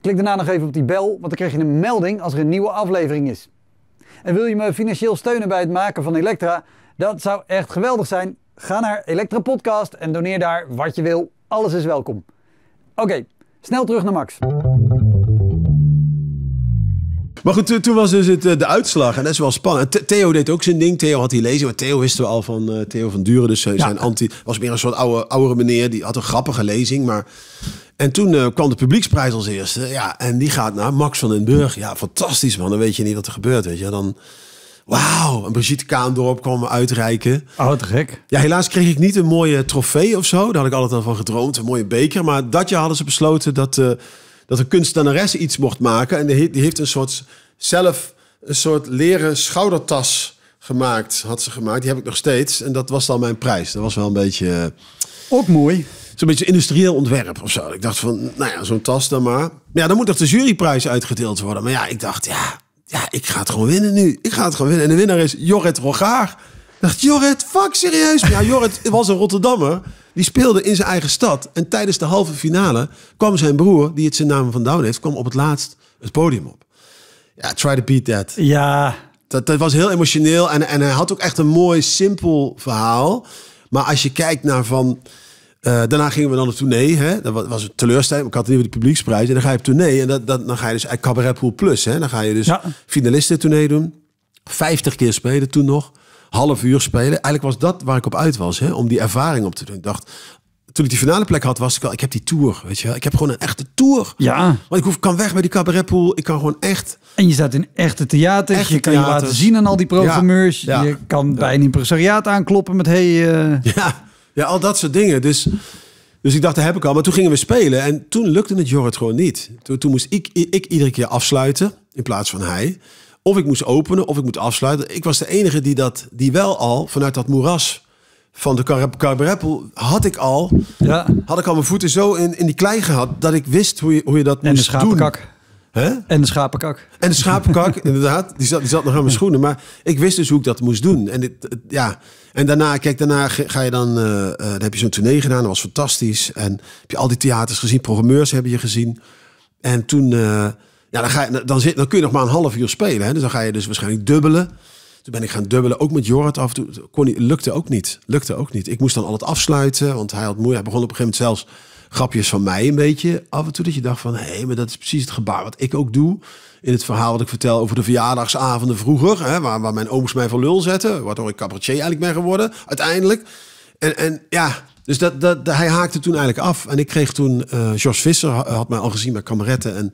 Klik daarna nog even op die bel, want dan krijg je een melding als er een nieuwe aflevering is. En wil je me financieel steunen bij het maken van Elektra? Dat zou echt geweldig zijn. Ga naar Elektra Podcast en doneer daar wat je wil. Alles is welkom. Oké, snel terug naar Max. Maar goed, toen was dus het, eh, de uitslag. En dat is wel spannend. Theo deed ook zijn ding. Theo had die lezen. Maar Theo wisten we al van eh, Theo van Duren. Dus eh, zijn anti... Was meer een soort oude, oude meneer. Die had een grappige lezing. Maar... En toen kwam de publieksprijs als eerste. Ja, en die gaat naar Max van den Burg. Ja, fantastisch man. Dan weet je niet wat er gebeurt. Weet je, dan... Wauw, en Brigitte Kaandorp kwam uitreiken. Oh, te gek. Ja, helaas kreeg ik niet een mooie trofee of zo. Daar had ik altijd al van gedroomd. Een mooie beker. Maar dat jaar hadden ze besloten dat dat een kunstenares iets mocht maken. En die heeft een soort zelf een soort leren schoudertas gemaakt, had ze gemaakt. Die heb ik nog steeds. En dat was dan mijn prijs. Dat was wel een beetje... Eh, Ook mooi. Zo'n beetje industrieel ontwerp of zo. Ik dacht van, nou ja, zo'n tas dan maar. Ja, dan moet toch de juryprijs uitgedeeld worden. Maar ja, ik dacht, ja, ja, ik ga het gewoon winnen nu. Ik ga het gewoon winnen. En de winnaar is Jorrit Rogaar dacht, Jorrit, fuck, serieus? Ja, Jorrit was een Rotterdammer. Die speelde in zijn eigen stad. En tijdens de halve finale kwam zijn broer, die het zijn naam van Down heeft, kwam op het laatst het podium op. Ja, try to beat that. Ja. Dat, dat was heel emotioneel. En, en hij had ook echt een mooi, simpel verhaal. Maar als je kijkt naar van... Eh, daarna gingen we dan de tournee. Hè? Dat was een teleurstelling. Ik had meer de publieksprijs. En dan ga je op tournee. En dat, dat, dan ga je dus eh, Cabaret Pool Plus. Hè? Dan ga je dus finalisten tournee doen. 50 keer spelen toen nog half uur spelen. Eigenlijk was dat waar ik op uit was, hè, om die ervaring op te doen. Ik dacht, toen ik die finale plek had, was ik al, ik heb die tour, weet je wel. Ik heb gewoon een echte tour. Ja. Want ik hoef, kan weg bij die cabaretpool. Ik kan gewoon echt... En je staat in echte theaters. je kan je laten zien aan al die programmeurs. je kan bij een impresariaat aankloppen met... Hey, eh. ja. ja, al dat soort dingen. Dus, dus ik dacht, dat heb ik al. Maar toen gingen we spelen. En toen lukte het Jorrit gewoon niet. Toen, toen moest ik, ik iedere keer afsluiten in plaats van hij. Of ik moest openen of ik moet afsluiten. Ik was de enige die dat, die wel al vanuit dat moeras van de Carbereppel had ik al, ja. had ik al mijn voeten zo in, in die klei gehad dat ik wist hoe je, hoe je dat en de schapenkak hè En de schapenkak. En de schapenkak, inderdaad. Die zat, die zat nog aan mijn schoenen. Maar ik wist dus hoe ik dat moest doen. En, dit, ja. en daarna, kijk, daarna ga je dan... Eh, eh, dan heb je zo'n tournee gedaan. Dat was fantastisch. En heb je al die theaters gezien. Programmeurs hebben je gezien. En toen... Eh, ja, dan, ga je, dan, zit, dan kun je nog maar een half uur spelen. Hè? Dus dan ga je dus waarschijnlijk dubbelen. Toen ben ik gaan dubbelen, ook met Jorrit af en toe. Kon lukte ook niet. Lukte ook niet. Ik moest dan al het afsluiten, want hij had moeite. Hij begon op een gegeven moment zelfs grapjes van mij een beetje. Af en toe dat je dacht van, hé, maar dat is precies het gebaar wat ik ook doe. In het verhaal wat ik vertel over de verjaardagsavonden vroeger. Hè, waar, waar mijn ooms mij voor lul zetten. Waardoor ik cabaretier eigenlijk ben geworden, uiteindelijk. En, en ja, dus dat, dat, hij haakte toen eigenlijk af. En ik kreeg toen, uh, eh, George Visser had mij al gezien bij Kameretten. En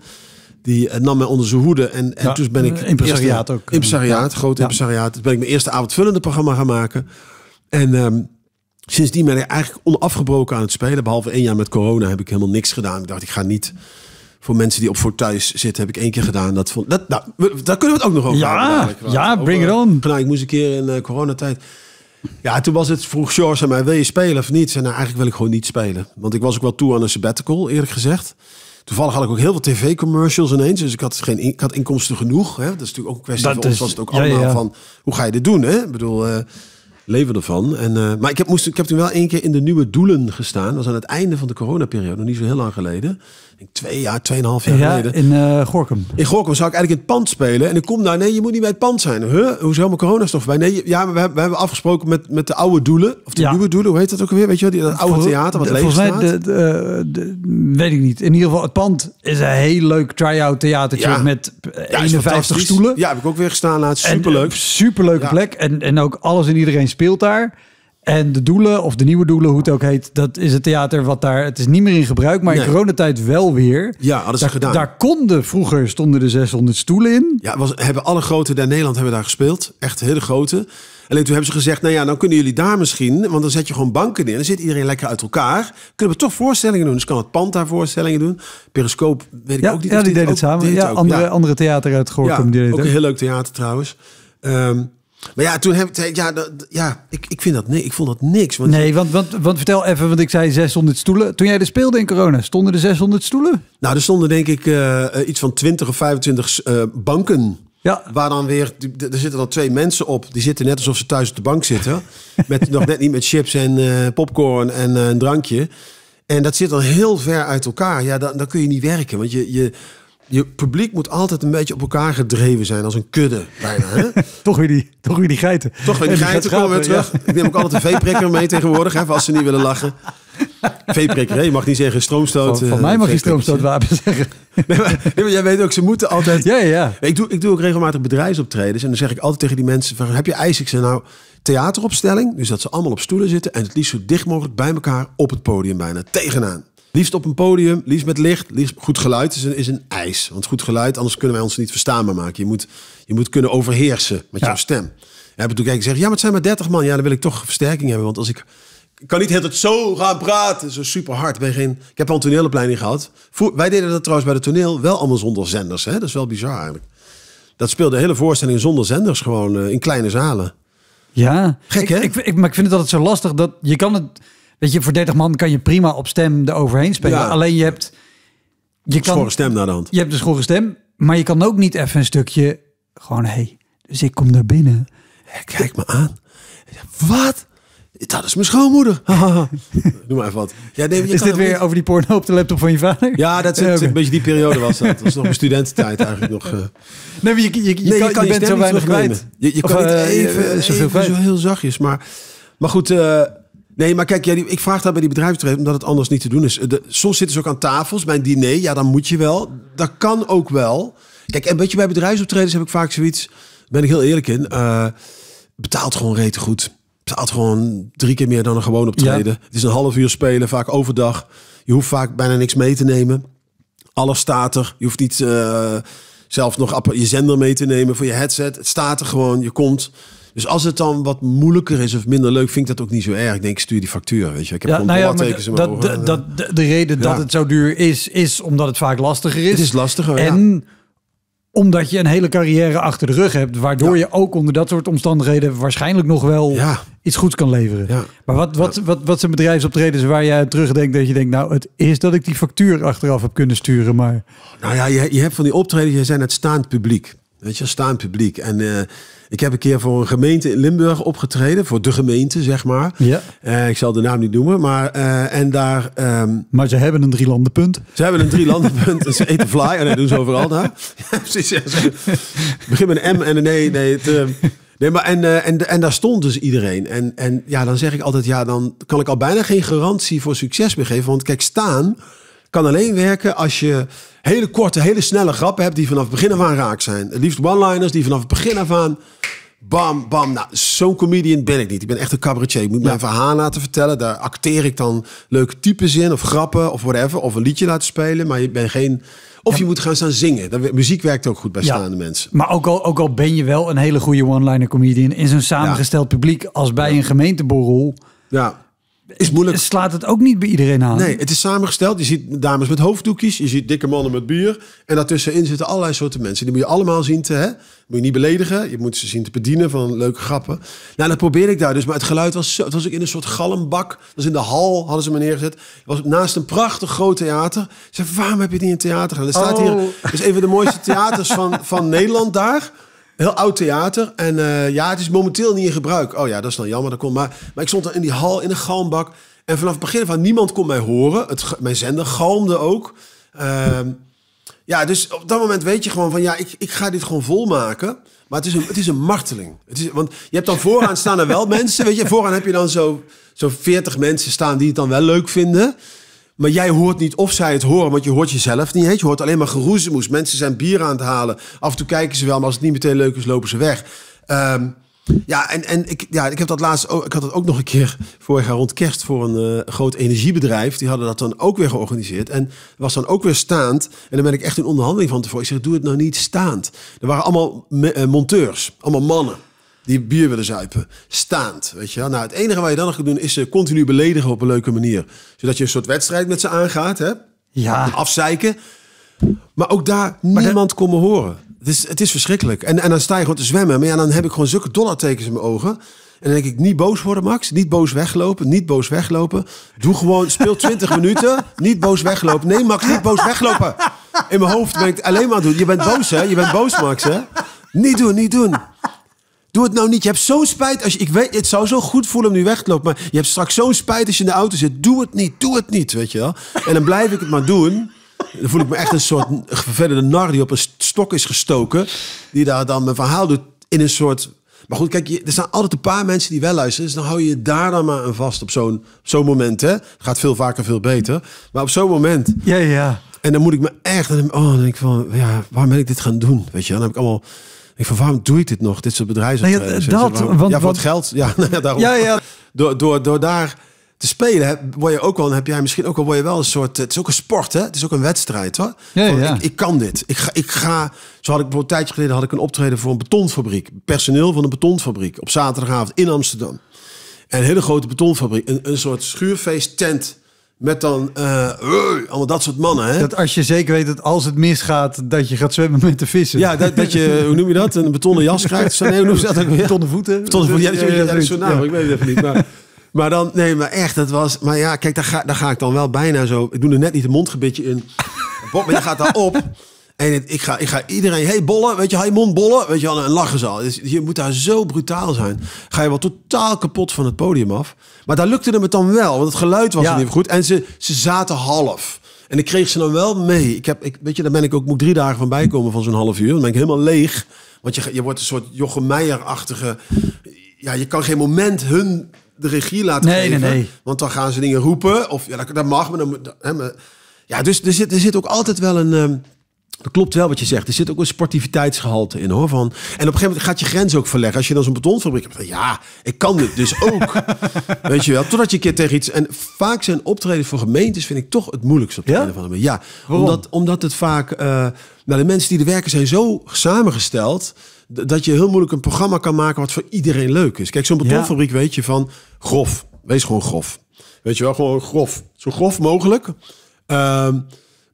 die eh, nam me onder zijn hoede. En, en toen ben ik... Impresariaat ook. Impresariaat, eh, ja. groot impresariaat. Toen ben ik mijn eerste avondvullende programma gaan maken. En um, sindsdien ben ik eigenlijk onafgebroken aan het spelen. Behalve één jaar met corona heb ik helemaal niks gedaan. Ik dacht, ik ga niet... Voor mensen die op voor thuis zitten, heb ik één keer gedaan. Dat vond, dat, nou, daar kunnen we het ook nog over Ja, ja bring it on. Nou, ik moest een keer in uh, coronatijd... Ja, toen was het, vroeg George aan mij, wil je spelen of niet? En nou, eigenlijk wil ik gewoon niet spelen. Want ik was ook wel toe aan een sabbatical, eerlijk gezegd. Toevallig had ik ook heel veel tv-commercials ineens. Dus ik had, geen ik had inkomsten genoeg. Hè? Dat is natuurlijk ook een kwestie. van, is, was het ook allemaal van hoe ga je dit doen? Hè? Ik bedoel, uh, leven ervan. En, eh, maar ik heb, moest, ik heb toen wel één keer in de nieuwe doelen gestaan. Dat was aan het einde van de coronaperiode, nog niet zo heel lang geleden twee jaar, tweeënhalf jaar geleden. In uh, Gorkum. In Gorkum zou ik eigenlijk in het pand spelen. En ik kom daar, nee, je moet niet bij het pand zijn. Huh? Hoezo mijn coronastof bij? Nee, ja, maar we hebben, we hebben afgesproken met, met de oude doelen. Of de nieuwe doelen, hoe heet dat ook alweer? Weet je wel, die, dat oude theater wat leeg volgens weet ik niet. In ieder geval, het pand is een heel leuk try-out theatertje met 51 stoelen. Ja, heb ik ook weer gestaan laatst. Superleuk. En, eh, superleuke plek. En, en ook alles en iedereen speelt daar. En de doelen, of de nieuwe doelen, hoe het ook heet, dat is het theater wat daar. Het is niet meer in gebruik, maar in coronatijd wel weer. Ja, dat ze daar, gedaan. Daar konden vroeger stonden de 600 stoelen in. Ja, was, hebben alle grote daar Nederland hebben daar gespeeld. Echt hele grote. Alleen toen hebben ze gezegd, nou ja, dan kunnen jullie daar misschien, want dan zet je gewoon banken in. Dan zit iedereen lekker uit elkaar. Kunnen we toch voorstellingen doen? Dus kan het Pand daar voorstellingen doen. Periscope, weet ik ook niet. Ja, die, deden het samen. ja, andere, andere theater uit Gorkum. Ja, ook een heel leuk theater trouwens. Um, maar ja, toen heb ik... Ja, ja ik, ik, vind dat, nee, ik vond dat niks. Want nee, want, want, vertel even, want ik zei 600 stoelen. Toen jij er speelde in corona, stonden er 600 stoelen? Nou, er stonden denk ik eh, eh, iets van 20 of 25 eh, banken. Ja. Waar dan weer, er zitten dan twee mensen op. Die zitten net alsof ze thuis op de bank zitten. Met, nog net niet met chips en popcorn en een drankje. En dat zit dan heel ver uit elkaar. Ja, dan, dan kun je niet werken. Want je, je je publiek moet altijd een beetje op elkaar gedreven zijn, als een kudde bijna. Hè? toch, weer die, toch weer die geiten. Toch weer die, geiten, komen we terug. Ik neem ook altijd een veeprikker mee tegenwoordig, als ze niet willen lachen. Veeprikker, je mag niet zeggen stroomstoot. Van, eh, mij mag je stroomstootwapen zeggen. maar, jij weet ook, ze moeten altijd... Ja, ja. Ik doe, ik doe ook regelmatig bedrijfsoptredens. En dan zeg ik altijd tegen die mensen, van, heb je ze nou theateropstelling? Dus dat ze allemaal op stoelen zitten en het liefst zo dicht mogelijk bij elkaar op het podium bijna, tegenaan. Liefst op een podium, liefst met licht, liefst goed geluid is een, is een eis. Want goed geluid, anders kunnen wij ons niet verstaanbaar maken. Je moet, je moet kunnen overheersen met jouw stem. En heb ik toen gezegd, ja, maar het zijn maar 30 man. Ja, dan wil ik toch versterking hebben. Want als ik, ik kan niet heel het zo gaan praten, zo super hard. Ben geen, ik heb al een toneelopleiding gehad. Voor, wij deden dat trouwens bij de toneel wel allemaal zonder zenders. Hè? Dat is wel bizar eigenlijk. Dat speelde hele voorstelling zonder zenders gewoon eh, in kleine zalen. Ja, gek hè? Ik, ik, maar ik vind het altijd zo lastig dat je kan het Weet je, voor 30 man kan je prima op stem eroverheen spelen. Alleen je hebt... Je kan, schorre stem naar de hand. Je hebt een schorre stem, maar je kan ook niet even een stukje... Gewoon, hé, hey, dus ik kom naar binnen. kijk me aan. Wat? Dat is mijn schoonmoeder. Doe maar even wat. Ja, nee, je is dit weer over die porno op de laptop van je vader? Ja, dat is een beetje die periode was dat. Dat was nog mijn studententijd eigenlijk nog. Eh. Nee, je, kan, je bent zo weinig kwijt. Je, kan uh, even, uh, even, zo heel zachtjes. Maar, maar goed, eh, Nee, maar kijk, ik vraag daar bij die bedrijfsbedrijven omdat het anders niet te doen is. Eh, de, soms zitten ze ook aan tafels bij een diner. Ja, dan moet je wel. Dat kan ook wel. Kijk, en weet je, bij bedrijfsoptredens heb ik vaak zoiets. Ben ik heel eerlijk in. Uh, betaalt gewoon rete goed. Betaalt gewoon drie keer meer dan een gewoon optreden. Het is een half uur spelen, vaak overdag. Je hoeft vaak bijna niks mee te nemen. Alles staat er. Je hoeft niet eh, zelf nog je zender mee te nemen voor je headset. Het staat er gewoon. Je komt. Dus als het dan wat moeilijker is of minder leuk, vind ik dat ook niet zo erg. Ik denk, stuur die factuur, weet je. Ik heb ja, nou ja, maar dat, dat, de reden dat het zo duur is, is omdat het vaak lastiger is. Het is lastiger, En omdat je een hele carrière achter de rug hebt, waardoor je ook onder dat soort omstandigheden waarschijnlijk nog wel iets goeds kan leveren. Maar wat, wat, wat, wat zijn bedrijfsoptredens waar jij terugdenkt dat je denkt, nou, het is dat ik die factuur achteraf heb kunnen sturen, maar... Nou ja, je, je hebt van die optredens, je zijn het staand publiek. Weet je, staan publiek. En eh, ik heb een keer voor een gemeente in Limburg opgetreden. Voor de gemeente, zeg maar. Ja. Eh, ik zal de naam niet noemen. Maar, eh, en daar, ehm, maar ze hebben een drielandenpunt. Ze hebben een drielandenpunt. ze eten fly. Oh, en dat doen ze overal daar. Begin met een M en een E. Nee, het, ehm, Nee, maar en, en, en daar stond dus iedereen. En, en ja, dan zeg ik altijd, ja, dan kan ik al bijna geen garantie voor succes meer geven. Want kijk, staan, kan alleen werken als je hele korte, hele snelle grappen hebt die vanaf het begin af aan raak zijn. Het liefst one-liners die vanaf het begin af aan bam, bam. Nou, zo'n comedian ben ik niet. Ik ben echt een cabaretier. Ik moet mijn verhaal laten vertellen. Daar acteer ik dan leuke types in of grappen of whatever. Of een liedje laten spelen. Maar je bent geen... Of je moet gaan staan zingen. Muziek werkt ook goed bij staande mensen. Maar ook al, ook al ben je wel een hele goede one-liner comedian... in zo'n samengesteld publiek als bij een gemeenteborrel... Ja is moeilijk. Slaat het ook niet bij iedereen aan? Nee, het is samengesteld. Je ziet dames met hoofddoekjes, je ziet dikke mannen met bier. En daartussenin zitten allerlei soorten mensen. Die moet je allemaal zien te, hè? moet je niet beledigen. Je moet ze zien te bedienen van leuke grappen. Nou, dat probeerde ik daar dus. Maar het geluid was zo, het was ook in een soort galmbak. Dat was in de hal, hadden ze me neergezet. Het was naast een prachtig groot theater. Ik zei, waarom heb je niet in theater gaan? Er staat hier, oh. is een van de mooiste theaters van, van Nederland daar. Heel oud theater. En eh, ja, het is momenteel niet in gebruik. Oh ja, dat is dan jammer. Dat komt maar, maar ik stond dan in die hal in een galmbak. En vanaf het begin van niemand kon mij horen. Het, mijn zender galmde ook. Ehm, ja, dus op dat moment weet je gewoon van ja, ik, ik ga dit gewoon volmaken. Maar het is een, het is een marteling. Het is, want je hebt dan vooraan staan er wel mensen. Weet je, vooraan heb je dan zo, zo 40 mensen staan die het dan wel leuk vinden. Maar jij hoort niet of zij het horen, want je hoort jezelf niet. Heet. Je hoort alleen maar geroezemoes. Mensen zijn bier aan het halen. Af en toe kijken ze wel, maar als het niet meteen leuk is, lopen ze weg. Ehm, ja, en, en ik, ja, ik heb dat laatst ook, ik had dat ook nog een keer vorig jaar rond kerst voor een eh, groot energiebedrijf. Die hadden dat dan ook weer georganiseerd. En was dan ook weer staand. En dan ben ik echt in onderhandeling van tevoren. Ik zeg, doe het nou niet staand. Er waren allemaal eh, monteurs, allemaal mannen die bier willen zuipen. Staand, weet je wel. Nou, het enige wat je dan nog kunt doen is ze eh, continu beledigen op een leuke manier. Zodat je een soort wedstrijd met ze aangaat, hè? Ja. Afzeiken. Maar ook daar, niemand komen me horen. Het is, het is verschrikkelijk. En, en dan sta je gewoon te zwemmen. Maar ja, dan heb ik gewoon zulke dollartekens in mijn ogen. En dan denk ik, niet boos worden, Max. Niet boos weglopen. Niet boos weglopen. Doe gewoon, speel 20 minuten. Niet boos weglopen. Nee, Max, niet boos weglopen. In mijn hoofd ben ik alleen maar aan doen. Je bent boos, hè? Je bent boos, Max, hè? Niet doen, niet doen. Doe het nou niet. Je hebt zo'n spijt. Als je, ik weet, het zou zo goed voelen om nu weg te lopen. Maar je hebt straks zo'n spijt als je in de auto zit. Doe het niet. Doe het niet. Weet je wel. En dan blijf ik het maar doen. Dan voel ik me echt een soort vervelende nar die op een stok is gestoken. Die daar dan mijn verhaal doet in een soort... Maar goed, kijk, er zijn altijd een paar mensen die wel luisteren. Dus dan hou je je daar dan maar aan vast op zo'n zo'n moment. Hè? Gaat veel vaker, veel beter. Maar op zo'n moment... Ja, ja. En dan moet ik me echt... Oh, dan denk ik van, ja, waarom ben ik dit gaan doen? Weet je, dan heb ik allemaal ik van waarom doe ik dit nog? Dit soort bedrijven dat, want, ja, voor het geld. Nou ja, daarom. Ja, ja. Door, door, door daar te spelen heb, word je ook wel, heb jij misschien ook wel, word je wel een soort. Het is ook een sport, hè? Het is ook een wedstrijd, hoor. Ja, Ik, ik, kan dit. Ik ga, ik ga. Zo had ik een tijdje geleden had ik een optreden voor een betonfabriek. Personeel van een betonfabriek op zaterdagavond in Amsterdam. En een hele grote betonfabriek, een, een soort schuurfeest tent met dan uh, dat soort mannen. Hè? Dat als je zeker weet dat als het misgaat, dat je gaat zwemmen met de vissen. Ja, dat, je, hoe noem je dat? Een betonnen jas krijgt. Nee, hoe noem je dat ook Betonnen voeten. Betonnen voeten, ja, dat is zo'n naam. Ik weet het even niet. Maar, maar dan, nee, maar echt, dat was... Maar ja, kijk, daar ga, daar ga ik dan wel bijna zo... Ik doe er net niet een mondgebitje in. Bob, maar je gaat daar op... En ik, ga, ik ga iedereen, hey bollen, weet je, hey mond bollen, weet je en lachen ze al. Dus je moet daar zo brutaal zijn. Ga je wel totaal kapot van het podium af. Maar daar lukte het dan wel, want het geluid was ja. niet goed. En ze, ze zaten half. En ik kreeg ze dan wel mee. Ik heb, ik, weet je, daar ben ik ook, moet drie dagen van bijkomen van zo'n half uur. Dan ben ik helemaal leeg. Want je, je wordt een soort Jochem Meijer-achtige... Ja, je kan geen moment hun de regie laten nee, geven. Nee, nee. Want dan gaan ze dingen roepen. Of ja, dat, mag, maar hè, ja, dus er zit, er zit ook altijd wel een... Ehm, dat klopt wel wat je zegt. Er zit ook een sportiviteitsgehalte in hoor. Van, en op een gegeven moment gaat je grens ook verleggen. Als je dan zo'n betonfabriek hebt. ja, ik kan dit dus ook. Weet je wel. Totdat je een keer tegen iets. En vaak zijn optreden voor gemeentes vind ik toch het moeilijkste op de ja? van de andere manier. Ja, omdat, omdat het vaak. Eh, nou, de mensen die er werken zijn zo samengesteld dat je heel moeilijk een programma kan maken wat voor iedereen leuk is. Kijk, zo'n betonfabriek weet je van grof. Wees gewoon grof. Weet je wel, gewoon grof. Zo grof mogelijk. Ehm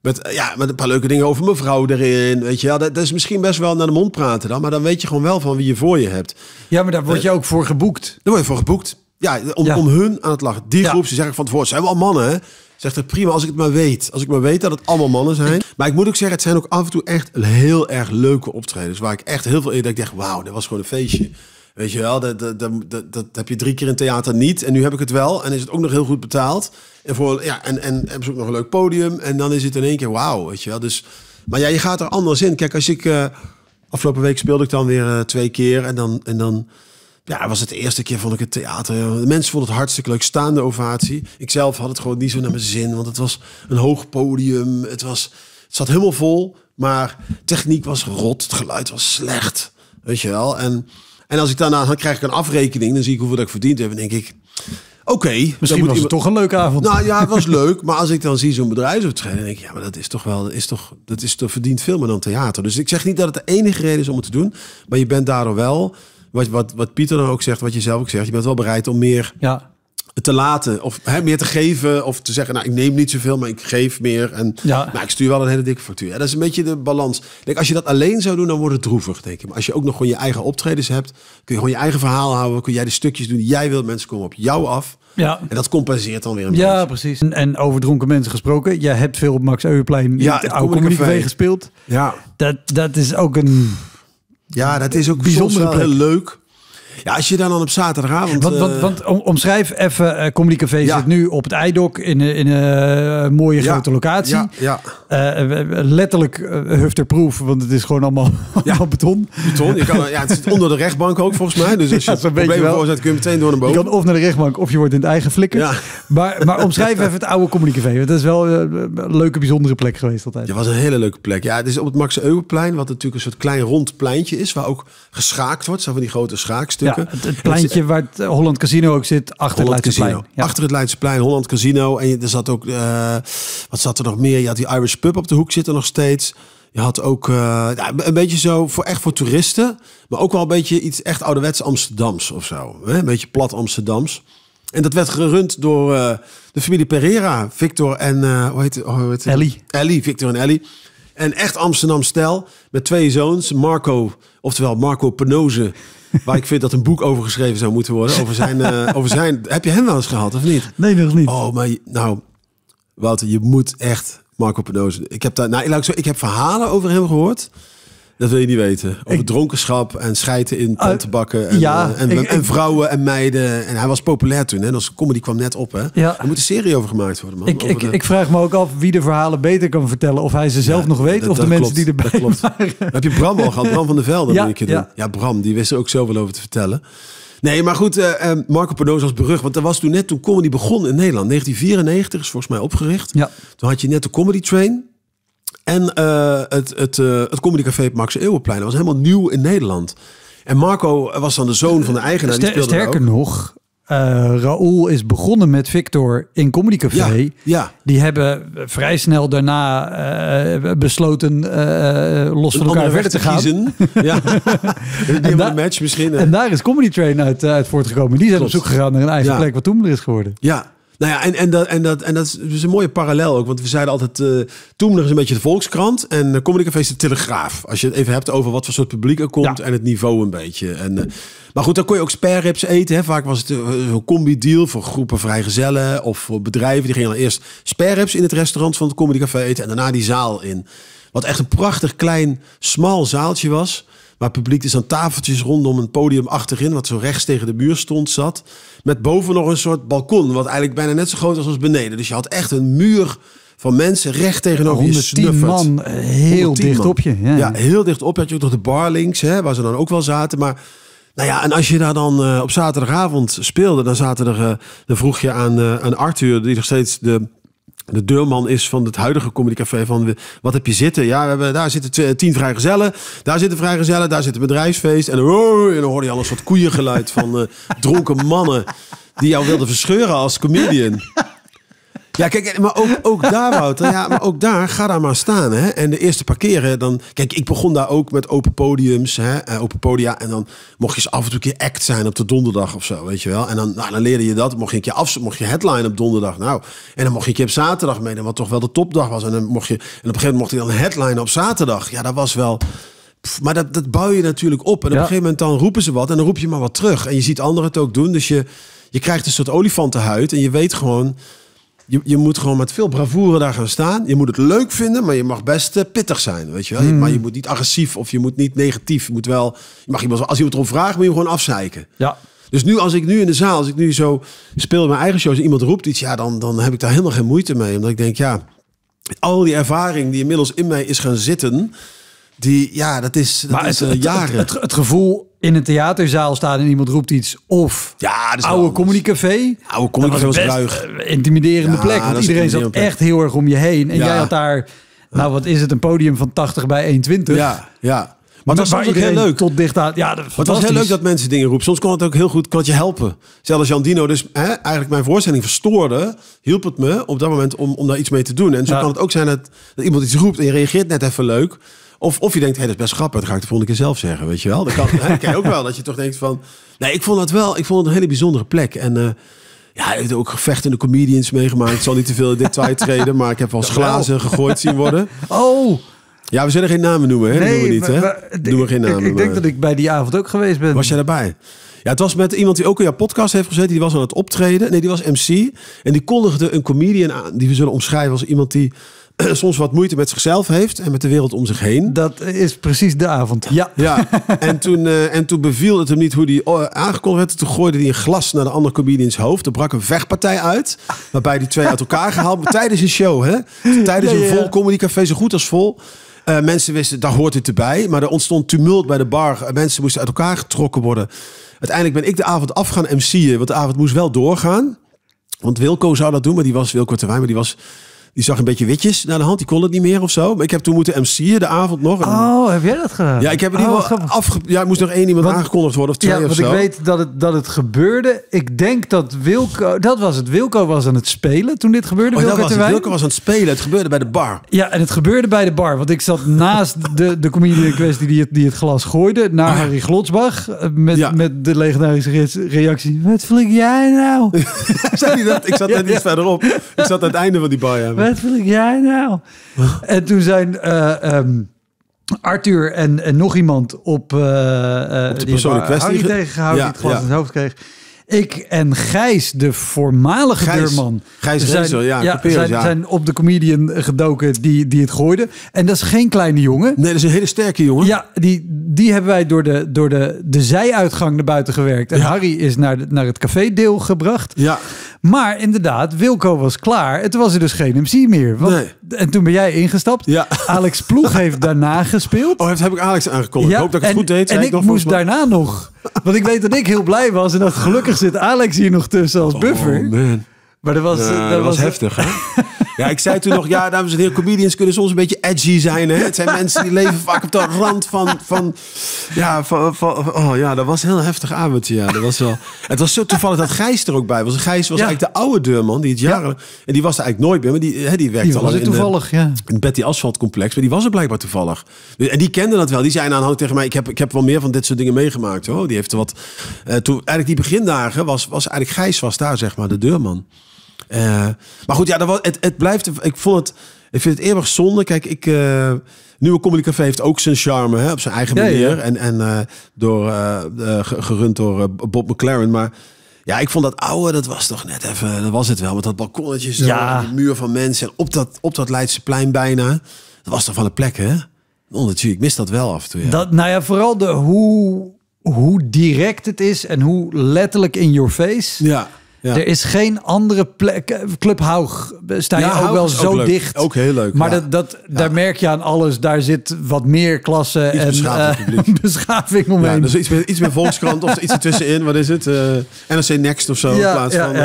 met, eh, ja, met een paar leuke dingen over mevrouw erin. Weet je, ja, dat, is misschien best wel naar de mond praten dan. Maar dan weet je gewoon wel van wie je voor je hebt. Ja, maar daar word eh, je ook voor geboekt. Daar word je voor geboekt. Ja, om, om hun aan het lachen. Die groep, ze zeggen van tevoren, zijn wel mannen, Zegt het prima als ik het maar weet. Als ik maar weet dat het allemaal mannen zijn. Maar ik moet ook zeggen, het zijn ook af en toe echt heel erg leuke optredens. Waar ik echt heel veel in ik dacht, wauw, dat was gewoon een feestje. Weet je wel, dat, dat, dat, dat, heb je drie keer in theater niet. En nu heb ik het wel. En is het ook nog heel goed betaald. En, voor, ja, en, en hebben ze ook nog een leuk podium. En dan is het in één keer wauw, weet je wel. Dus, maar ja, je gaat er anders in. Kijk, als ik... Eh, afgelopen week speelde ik dan weer eh, twee keer. En dan... En dan ja, was het de eerste keer vond ik het theater. Eh, de mensen vonden het hartstikke leuk, staande ovatie. Ik zelf had het gewoon niet zo naar mijn zin, want het was een hoog podium. Het, was, het zat helemaal vol, maar techniek was rot, het geluid was slecht. Weet je wel? En en als ik daarna krijg ik een afrekening, dan zie ik hoeveel dat ik verdiend heb. En denk ik, Oké. Misschien was het toch een leuke avond. Nou ja, het was leuk. Maar als ik dan zie zo'n bedrijfsoptreden, dan denk ik... ja, maar dat is toch wel... Dat is toch, dat is toch verdient veel meer dan theater. Dus ik zeg niet dat het de enige reden is om het te doen. Maar je bent daardoor wel... Wat, wat, wat Pieter dan ook zegt, wat je zelf ook zegt... je bent wel bereid om meer ja te laten of hè, meer te geven of te zeggen, nou ik neem niet zoveel, maar ik geef meer en ja. Nou, ik stuur wel een hele dikke factuur. dat is een beetje de balans. Denk, als je dat alleen zou doen, dan wordt het droevig, denk ik. Maar als je ook nog gewoon je eigen optredens hebt, kun je gewoon je eigen verhaal houden, kun jij de stukjes doen die jij wilt, mensen komen op jou af. Ja. En dat compenseert dan weer een Ja, beetje. precies. En over dronken mensen gesproken, jij hebt veel op Max Euweplein ja, oude oude gespeeld. Ja. Dat, dat is ook een ja, dat is ook bijzonder heel leuk. Ja, als je dan, dan op zaterdagavond... Want, want eh, omschrijf even, uh, Comedy Café zit nu op het IJdok in, eh, in een mooie grote locatie. Ja, uh, letterlijk uh, hufterproof, want het is gewoon allemaal, beton. Beton, je kan, ja, het zit onder de rechtbank ook volgens mij. Dus als je weet problemen kun je meteen door naar boven. Je kan of naar de rechtbank of je wordt in het eigen flikker. Maar, maar omschrijf even het oude Comedy Café, want dat is wel een leuke, bijzondere plek geweest altijd. Het was een hele leuke plek. Ja, het is op het Max Euweplein, wat natuurlijk een soort klein rond pleintje is, waar ook geschaakt wordt. zijn van die grote schaakstukken. Ja, het, pleintje waar het eh, Holland Casino ook zit, achter het Leidseplein. Achter het Leidseplein, Holland Casino. En er zat ook, eh, wat zat er nog meer? Je had die Irish Pub op de hoek zitten nog steeds. Je had ook eh, een beetje zo, voor, echt voor toeristen. Maar ook wel een beetje iets echt ouderwets Amsterdams of zo. Hè? Een beetje plat Amsterdams. En dat werd gerund door de familie Pereira. Victor en, hoe heet, oh, hoe Ellie. Ellie, Victor en Ellie. En echt Amsterdam stijl met twee zoons. Marco, oftewel Marco Penose Waar ik vind dat een boek over geschreven zou moeten worden. Over zijn, eh, over zijn. Heb je hem wel eens gehad of niet? Nee, nog niet. Oh, maar nou, Wouter, je moet echt Marco Penozen. Ik heb daar, nou, ik heb verhalen over hem gehoord. Dat wil je niet weten. Over dronkenschap en schijten in ah, plantenbakken. En, eh, en, en, vrouwen en meiden. En hij was populair toen. En Als comedy kwam net op. Hè? Ja. Er moet een serie over gemaakt worden. Man. Ik, ik, vraag me ook af wie de verhalen beter kan vertellen. Of hij ze zelf nog weet. of de mensen die erbij klopt. waren. heb je Bram al gehad? Bram van der Velde. Ja, ja. Bram. Die wist er ook zoveel over te vertellen. Nee, maar goed, uh, Marco Pernod was berucht. Want er was toen net toen comedy begon in Nederland. 1994 is volgens mij opgericht. Ja. Toen had je net de comedy train. En eh, het, het, uh, het Comedycafé Max Eeuwenplein. Dat was helemaal nieuw in Nederland. En Marco was dan de zoon van de eh, eigenaar. Ster, die sterker nog, uh, Raoul is begonnen met Victor in Comedy Café. Ja, Die hebben vrij snel daarna besloten los van elkaar weg te gaan. Kiezen. ja. die da- match misschien. En daar is Comedy Train uit, uit voortgekomen. Die zijn op zoek gegaan naar een eigen plek wat toen er is geworden. Ja, nou ja, en, en, dat, en, dat, en dat is dus een mooie parallel ook. Want we zeiden altijd, uh, eh, toen is een beetje de Volkskrant en eh, Comedy is de Telegraaf. Als je het even hebt over wat voor soort publiek er komt en het niveau een beetje. En, eh, maar goed, dan kon je ook spareribs eten. Hè. Vaak was het een combi-deal voor groepen vrijgezellen of voor bedrijven. Die gingen dan eerst spareribs in het restaurant van het Comedy Café eten en daarna die zaal in. Wat echt een prachtig klein, smal zaaltje was. Maar het publiek is aan tafeltjes rondom een podium achterin, wat zo rechts tegen de muur stond, zat. Met boven nog een soort balkon, wat eigenlijk bijna net zo groot was als beneden. Dus je had echt een muur van mensen recht tegenover je snuffert. man, eh, heel dicht op je. Ja. heel dicht op. Had je ook nog de bar links, hè, waar ze dan ook wel zaten. Maar nou ja, en als je daar dan eh, op zaterdagavond speelde, dan zaten er, uh, dan vroeg je aan, aan Arthur, die nog steeds de de deurman is van het huidige comedycafé. Van wat heb je zitten? Ja, we hebben, daar zitten eh, tien vrijgezellen. Daar zitten vrijgezellen. Daar zit een bedrijfsfeest. En, en dan hoorde je al een soort koeiengeluid van eh, dronken mannen. Die jou wilden verscheuren als comedian. Ja, kijk, maar ook, ook daar, Wouter. Ja, maar ook daar, ga daar maar staan. Hè. En de eerste parkeren dan... Kijk, ik begon daar ook met open podiums, hè, eh, open podia. En dan mocht je eens af en toe een keer act zijn op de donderdag of zo, weet je wel. En dan, nou, dan leerde je dat. Mocht je een keer af, mocht je headline op donderdag. Nou, en dan mocht je een keer op zaterdag mee. wat toch wel de topdag was. En dan mocht je... En op een gegeven moment mocht je dan headline op zaterdag. Ja, dat was wel... Maar dat, dat bouw je natuurlijk op. En op een gegeven moment dan roepen ze wat en dan roep je maar wat terug. En je ziet anderen het ook doen. Dus je, je krijgt een soort olifantenhuid. En je weet gewoon, je, je moet gewoon met veel bravoure daar gaan staan. Je moet het leuk vinden, maar je mag best eh, pittig zijn, weet je wel. Hmm. Maar je moet niet agressief of je moet niet negatief. Je moet wel, je mag iemand, als iemand erom vraagt, moet je hem gewoon afzeiken. Ja. Dus nu, als ik nu in de zaal, als ik nu zo speel mijn eigen shows en iemand roept iets, ja, dan, dan heb ik daar helemaal geen moeite mee. Omdat ik denk, ja, al die ervaring die inmiddels in mij is gaan zitten, die, ja, dat is, dat maar is het, eh, jaren. het, gevoel in een theaterzaal staat en iemand roept iets. Of ja, dat oude comedycafé. Oude comedycafé was ruig. Intimiderende plek. iedereen zat echt heel erg om je heen. En jij had daar, nou wat is het, een podium van 80 bij 120. Ja, ja. Maar dat was ook heel leuk. Tot dicht aan, ja, dat het was heel leuk dat mensen dingen roepen. Soms kon het ook heel goed kan je helpen. Zelfs Jan Dino dus hè, eigenlijk mijn voorstelling verstoorde, hielp het me op dat moment om, om daar iets mee te doen. En zo kan het ook zijn dat, dat iemand iets roept en je reageert net even leuk. Of, of je denkt, hey, dat is best grappig, dat ga ik de volgende keer zelf zeggen, weet je wel. Dat kan, hè, ken ook wel, dat je toch denkt van... Nee, ik vond het wel, ik vond het een hele bijzondere plek. En uh, ja, ik heb ook gevechtende comedians meegemaakt. Ik zal niet te veel in detail treden, maar ik heb wel eens glazen gegooid zien worden. Oh! Ja, we zullen geen namen noemen, hè? Nee, dat doen we niet, hè? Doen we geen namen. Ik, ik denk dat ik bij die avond ook geweest ben. Was jij daarbij? Ja, het was met iemand die ook in jouw podcast heeft gezeten. Die was aan het optreden. Nee, die was MC. En die kondigde een comedian aan die we zullen omschrijven als iemand die soms wat moeite met zichzelf heeft en met de wereld om zich heen. Dat is precies de avond. Ja. ja. En, toen, eh, en toen beviel het hem niet hoe die oh, aangekondigd werd. Toen gooide hij een glas naar de andere comedians hoofd. Er brak een vechtpartij uit. Waarbij die twee uit elkaar gehaald. tijdens een show, hè? Tijdens een vol comedycafé, zo goed als vol. Eh, mensen wisten, daar hoort dit erbij. Maar er ontstond tumult bij de bar. Eh, mensen moesten uit elkaar getrokken worden. Uiteindelijk ben ik de avond af gaan MC'en. Want de avond moest wel doorgaan. Want Wilco zou dat doen, maar die was Wilco Terwijn, maar die was die zag een beetje witjes naar de hand. Die kon het niet meer of zo. Maar ik heb toen moeten MC'en de avond nog. Oh, heb jij dat gedaan? Ja, ik heb het niet oh, afge... Ja, er moest nog één iemand want, aangekondigd worden of twee ja, of want ik weet dat het, dat het gebeurde. Ik denk dat Wilco... Dat was het. Wilco was aan het spelen toen dit gebeurde. Oh, Wilco, was Wilco was aan het spelen. Het gebeurde bij de bar. Ja, en het gebeurde bij de bar. Want ik zat naast de, de comedian in kwestie die het, die het glas gooide. Naar oh Harry Glotsbach. Eh, met, met de legendarische reactie. Wat vlink jij nou? Zei hij dat? Ik zat net iets verderop. Ik zat aan het einde van die bar, ja wat wil jij nou? en toen zijn eh, ehm, Arthur en, en, nog iemand op, eh, eh, de persoonlijke die Harry tegengehouden die het glas in het hoofd kreeg. Ik en Gijs, de voormalige Gijs, deurman. Gijs zijn, ja, ja, zijn, ja. zijn, op de comedian gedoken die, die het gooide. En dat is geen kleine jongen. Nee, dat is een hele sterke jongen. Ja, die, die hebben wij door de, door de, de zijuitgang naar buiten gewerkt. En Harry is naar, de, naar het café-deel gebracht. Ja. Maar inderdaad, Wilco was klaar. En toen was er dus geen MC meer. Want, En toen ben jij ingestapt. Ja. Alex Ploeg heeft daarna gespeeld. Oh, heb ik Alex aangekondigd? Ja, ik hoop dat en, het goed deed. En ik, moest daarna nog. Want ik weet dat ik heel blij was. En dat gelukkig zit Alex hier nog tussen als oh, buffer. Oh, man. Maar dat was, dat, was, was heftig, hè? Ja, ik zei toen nog, ja, dames en heren, comedians kunnen soms een beetje edgy zijn. Hè? Het zijn mensen die leven vaak op de rand van, van ja, van, van, oh ja, dat was heel heftig avondje. Ja, dat was wel. Het was zo toevallig dat Gijs er ook bij was. Gijs was eigenlijk de oude deurman die het jaren en die was er eigenlijk nooit meer, maar die, hè, die werkte al in toevallig, de, het Betty Asphalt complex, maar die was er blijkbaar toevallig. Dus- en die kende dat wel. Die zei nou tegen mij, ik heb, ik heb wel meer van dit soort dingen meegemaakt. Hoor. Die heeft wat. Eh, toen eigenlijk die begindagen was, was eigenlijk Gijs was daar zeg maar de deurman. Uh, maar goed, ja, dat was, het, het blijft. Ik, vond het, ik vind het eeuwig zonde. Kijk, ik. Eh, Nieuwe Comedy heeft ook zijn charme hè, op zijn eigen manier. En, en uh, door, gerund door Bob McLaren. Maar ja, ik vond dat oude, dat was toch net even. Dat was het wel. Met dat balkonnetje zo. Ja. De muur van mensen. En op dat, op dat Leidse plein bijna. Dat was toch van de plek, hè? Oh, natuurlijk, ik mis dat wel af en toe. Ja. Dat, nou ja, vooral de hoe, hoe direct het is en hoe letterlijk in your face. Ja. Er is geen andere plek. Eh, Club Haug eh, sta je ja, ook wel zo dicht. Ook heel leuk. Maar dat, dat, daar merk je aan alles. Daar zit wat meer klasse en beschaving, uh, beschaving omheen. dus iets meer, iets meer Volkskrant of iets ertussenin. Wat is het? Uh, NRC Next of zo in plaats van...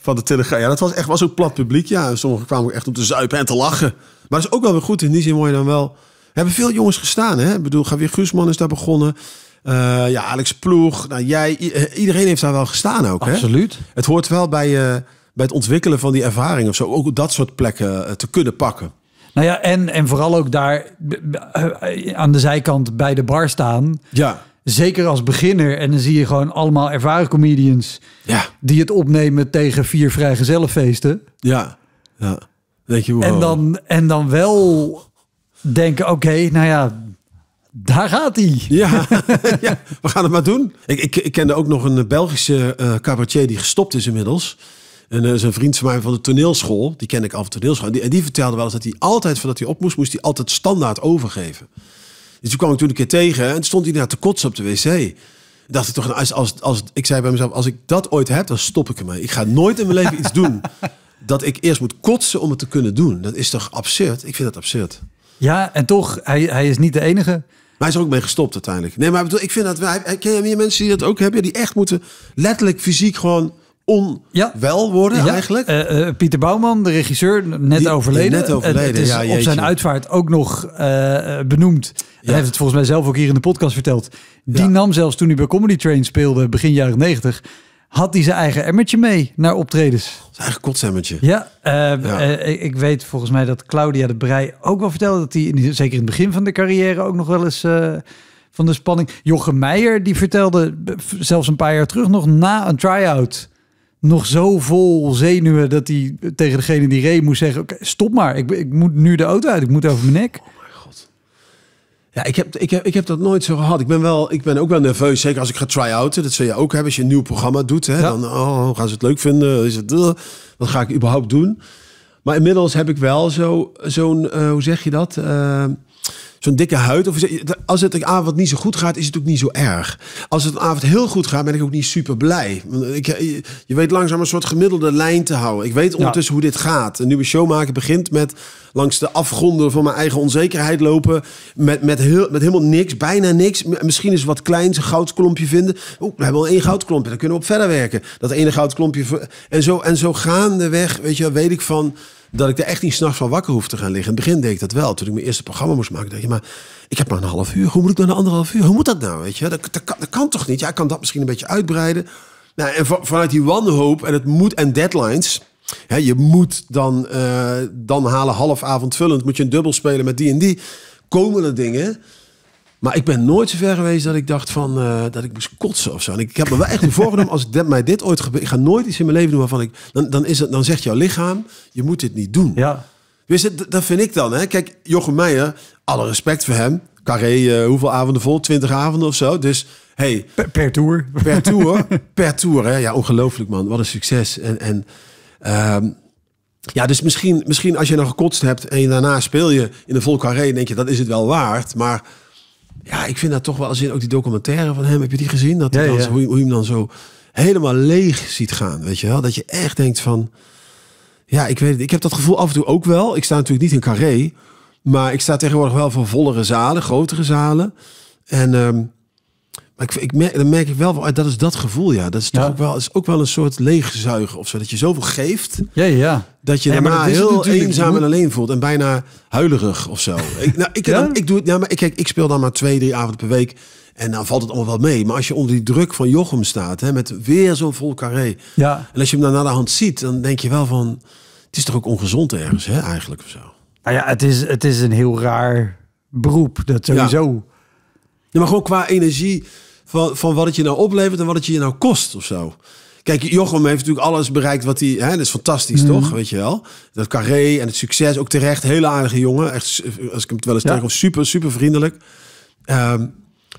van de Telegraaf. Ja, dat was echt was ook plat publiek. Ja, sommigen kwamen ook echt om te zuipen en te lachen. Maar dat is ook wel weer goed. In die zin mooi dan wel... hebben veel jongens gestaan. Hè? Ik bedoel, Javier Guzman is daar begonnen. Eh, ja, Alex Ploeg. Nou, jij, eh, iedereen heeft daar wel gestaan ook. Hè? Absoluut. Het hoort wel bij, eh, bij het ontwikkelen van die ervaring of zo. Ook dat soort plekken te kunnen pakken. Nou ja, en, en vooral ook daar aan de zijkant bij de bar staan. Ja. Zeker als beginner. En dan zie je gewoon allemaal ervaren comedians. Ja. Die het opnemen tegen vier vrijgezellenfeesten. Ja. ja. Denk je, wow. en, dan, en dan wel denken, oké, nou ja, daar gaat hij. Ja, we gaan het maar doen. Ik, ik, ik kende ook nog een Belgische uh, cabaretier die gestopt is inmiddels. En uh, zijn vriend van mij van de toneelschool, die ken ik al van toneelschool. En die, en die vertelde wel eens dat hij altijd, voordat hij op moest, moest hij altijd standaard overgeven. Dus toen kwam ik toen een keer tegen en stond hij daar te kotsen op de wc dacht ik toch, nou, als, als, als, ik zei bij mezelf, als ik dat ooit heb, dan stop ik ermee. Ik ga nooit in mijn leven iets doen dat ik eerst moet kotsen om het te kunnen doen. Dat is toch absurd? Ik vind dat absurd. Ja, en toch, hij, hij is niet de enige hij is er ook mee gestopt uiteindelijk. Nee, maar ik vind dat wij. Ken je meer mensen die dat ook hebben? Die echt moeten letterlijk fysiek gewoon onwel ja. worden ja. eigenlijk. Eh, eh, Pieter Bouwman, de regisseur, net overleden. Net overleden. Uh, het is op zijn uitvaart ook nog eh, benoemd. Hij heeft het volgens mij zelf ook hier in de podcast verteld. Die nam zelfs toen hij bij Comedy Train speelde, begin jaren 90 had hij zijn eigen emmertje mee naar optredens. Zijn eigen kotsemmertje. Ja, eh, eh, ik weet volgens mij dat Claudia de Brij ook wel vertelde dat hij, zeker in het begin van de carrière, ook nog wel eens eh, van de spanning. Jochem Meijer, die vertelde zelfs een paar jaar terug nog na een try-out. Nog zo vol zenuwen dat hij tegen degene die reed moest zeggen: okay, Stop maar, ik, ik, moet nu de auto uit, ik moet over mijn nek. Ja, ik heb, ik, heb, ik heb dat nooit zo gehad. Ik ben, wel, ik ben ook wel nerveus, zeker als ik ga try-outen. Dat zul je ook hebben als je een nieuw programma doet. Hè? Dan oh, gaan ze het leuk vinden. Is het, eh, wat ga ik überhaupt doen? Maar inmiddels heb ik wel zo'n, zo eh, hoe zeg je dat? Uh, zo'n dikke huid. Of, als het een avond niet zo goed gaat, is het ook niet zo erg. Als het een avond heel goed gaat, ben ik ook niet super blij. Ik, eh, je weet langzaam een soort gemiddelde lijn te houden. Ik weet ondertussen hoe dit gaat. Een nieuwe show maken begint met langs de afgronden van mijn eigen onzekerheid lopen. Met, met, heel, met helemaal niks, bijna niks. Misschien is wat kleins, een goudklompje vinden. we hebben al één goudklompje, daar kunnen we op verder werken. Dat ene goudklompje. En zo, en zo gaandeweg, weet je, weet ik van dat ik er echt niet s'nachts van wakker hoef te gaan liggen. In het begin deed ik dat wel. Toen ik mijn eerste programma moest maken, dacht je, maar ik heb maar een half uur. Hoe moet ik dan een anderhalf uur? Hoe moet dat nou? Weet je, dat, dat, kan, toch niet? Ja, ik kan dat misschien een beetje uitbreiden. Nou, en vanuit die wanhoop en het moet en deadlines. Hè, je moet dan, eh, dan halen half avondvullend, moet je een dubbel spelen met die en die. Komen er dingen maar ik ben nooit zo ver geweest dat ik dacht van, eh, dat ik moest kotsen of zo. En ik, heb me wel echt voorgenomen, als ik mij dit ooit gebeurt, ik ga nooit iets in mijn leven doen waarvan ik, dan, dan, is het, dan zegt jouw lichaam, je moet dit niet doen. Ja. Dus dat, dat vind ik dan. Hè? Kijk, Jochem Meijer, alle respect voor hem. Carré, eh, hoeveel avonden vol? Twintig avonden of zo. Dus hey, per, tour. Per tour. per tour, hè? Ja, ongelooflijk man. Wat een succes. En, en ehm, ja, dus misschien, misschien als je nou gekotst hebt en je daarna speel je in de vol carré, denk je dat is het wel waard. Maar ja, ik vind dat toch wel zin. Ook die documentaire van hem, heb je die gezien? Dat hij dan, Hoe, hoe je hem dan zo helemaal leeg ziet gaan, weet je wel? Dat je echt denkt van... Ja, ik weet het. Ik heb dat gevoel af en toe ook wel. Ik sta natuurlijk niet in Carré. Maar ik sta tegenwoordig wel voor vollere zalen, grotere zalen. En... Um, ik, ik merk, dan merk ik wel, dat is dat gevoel, ja. Dat is toch ook, wel, is ook wel een soort leegzuigen of zo. Dat je zoveel geeft, ja, ja. dat je ja, daarna heel eenzaam en alleen voelt. En bijna huilerig of zo. ik, nou, ik, ja? dan, ik doe het, ja, nou, maar ik, kijk, ik speel dan maar twee, drie avonden per week. En dan valt het allemaal wel mee. Maar als je onder die druk van Jochem staat, hè, met weer zo'n vol carré. Ja. En als je hem dan naar de hand ziet, dan denk je wel van... Het is toch ook ongezond ergens, hè, eigenlijk of zo. Nou ja, het is, het is een heel raar beroep, dat sowieso. Ja, ja maar gewoon qua energie van, van wat het je nou oplevert en wat het je nou kost of zo. Kijk, Jochem heeft natuurlijk alles bereikt wat hij... Hè, dat is fantastisch, mhm. toch? Weet je wel? Dat carré en het succes. Ook terecht, hele aardige jongen. Echt, als ik hem wel eens ja. tegenkom, super, super vriendelijk. Ehm,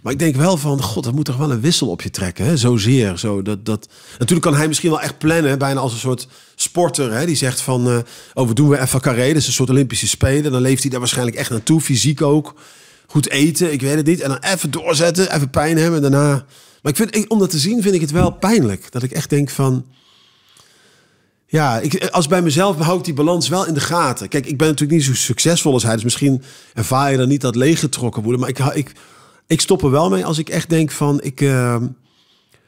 maar ik denk wel van, god, dat moet toch wel een wissel op je trekken. Hè? Zozeer. Zo, dat, dat... Natuurlijk kan hij misschien wel echt plannen. Bijna als een soort sporter. Hè? Die zegt van, uh, oh, we doen we even carré. Dat is een soort Olympische Spelen. Dan leeft hij daar waarschijnlijk echt naartoe. Fysiek ook goed eten, ik weet het niet. En dan even doorzetten, even pijn hebben en daarna... Maar ik vind, om dat te zien vind ik het wel pijnlijk. Dat ik echt denk van... Ja, ik, als bij mezelf behoud ik die balans wel in de gaten. Kijk, ik ben natuurlijk niet zo succesvol als hij. Dus misschien ervaar je dan niet dat leeggetrokken worden. Maar ik, ik, ik stop er wel mee als ik echt denk van... Ik, ehm,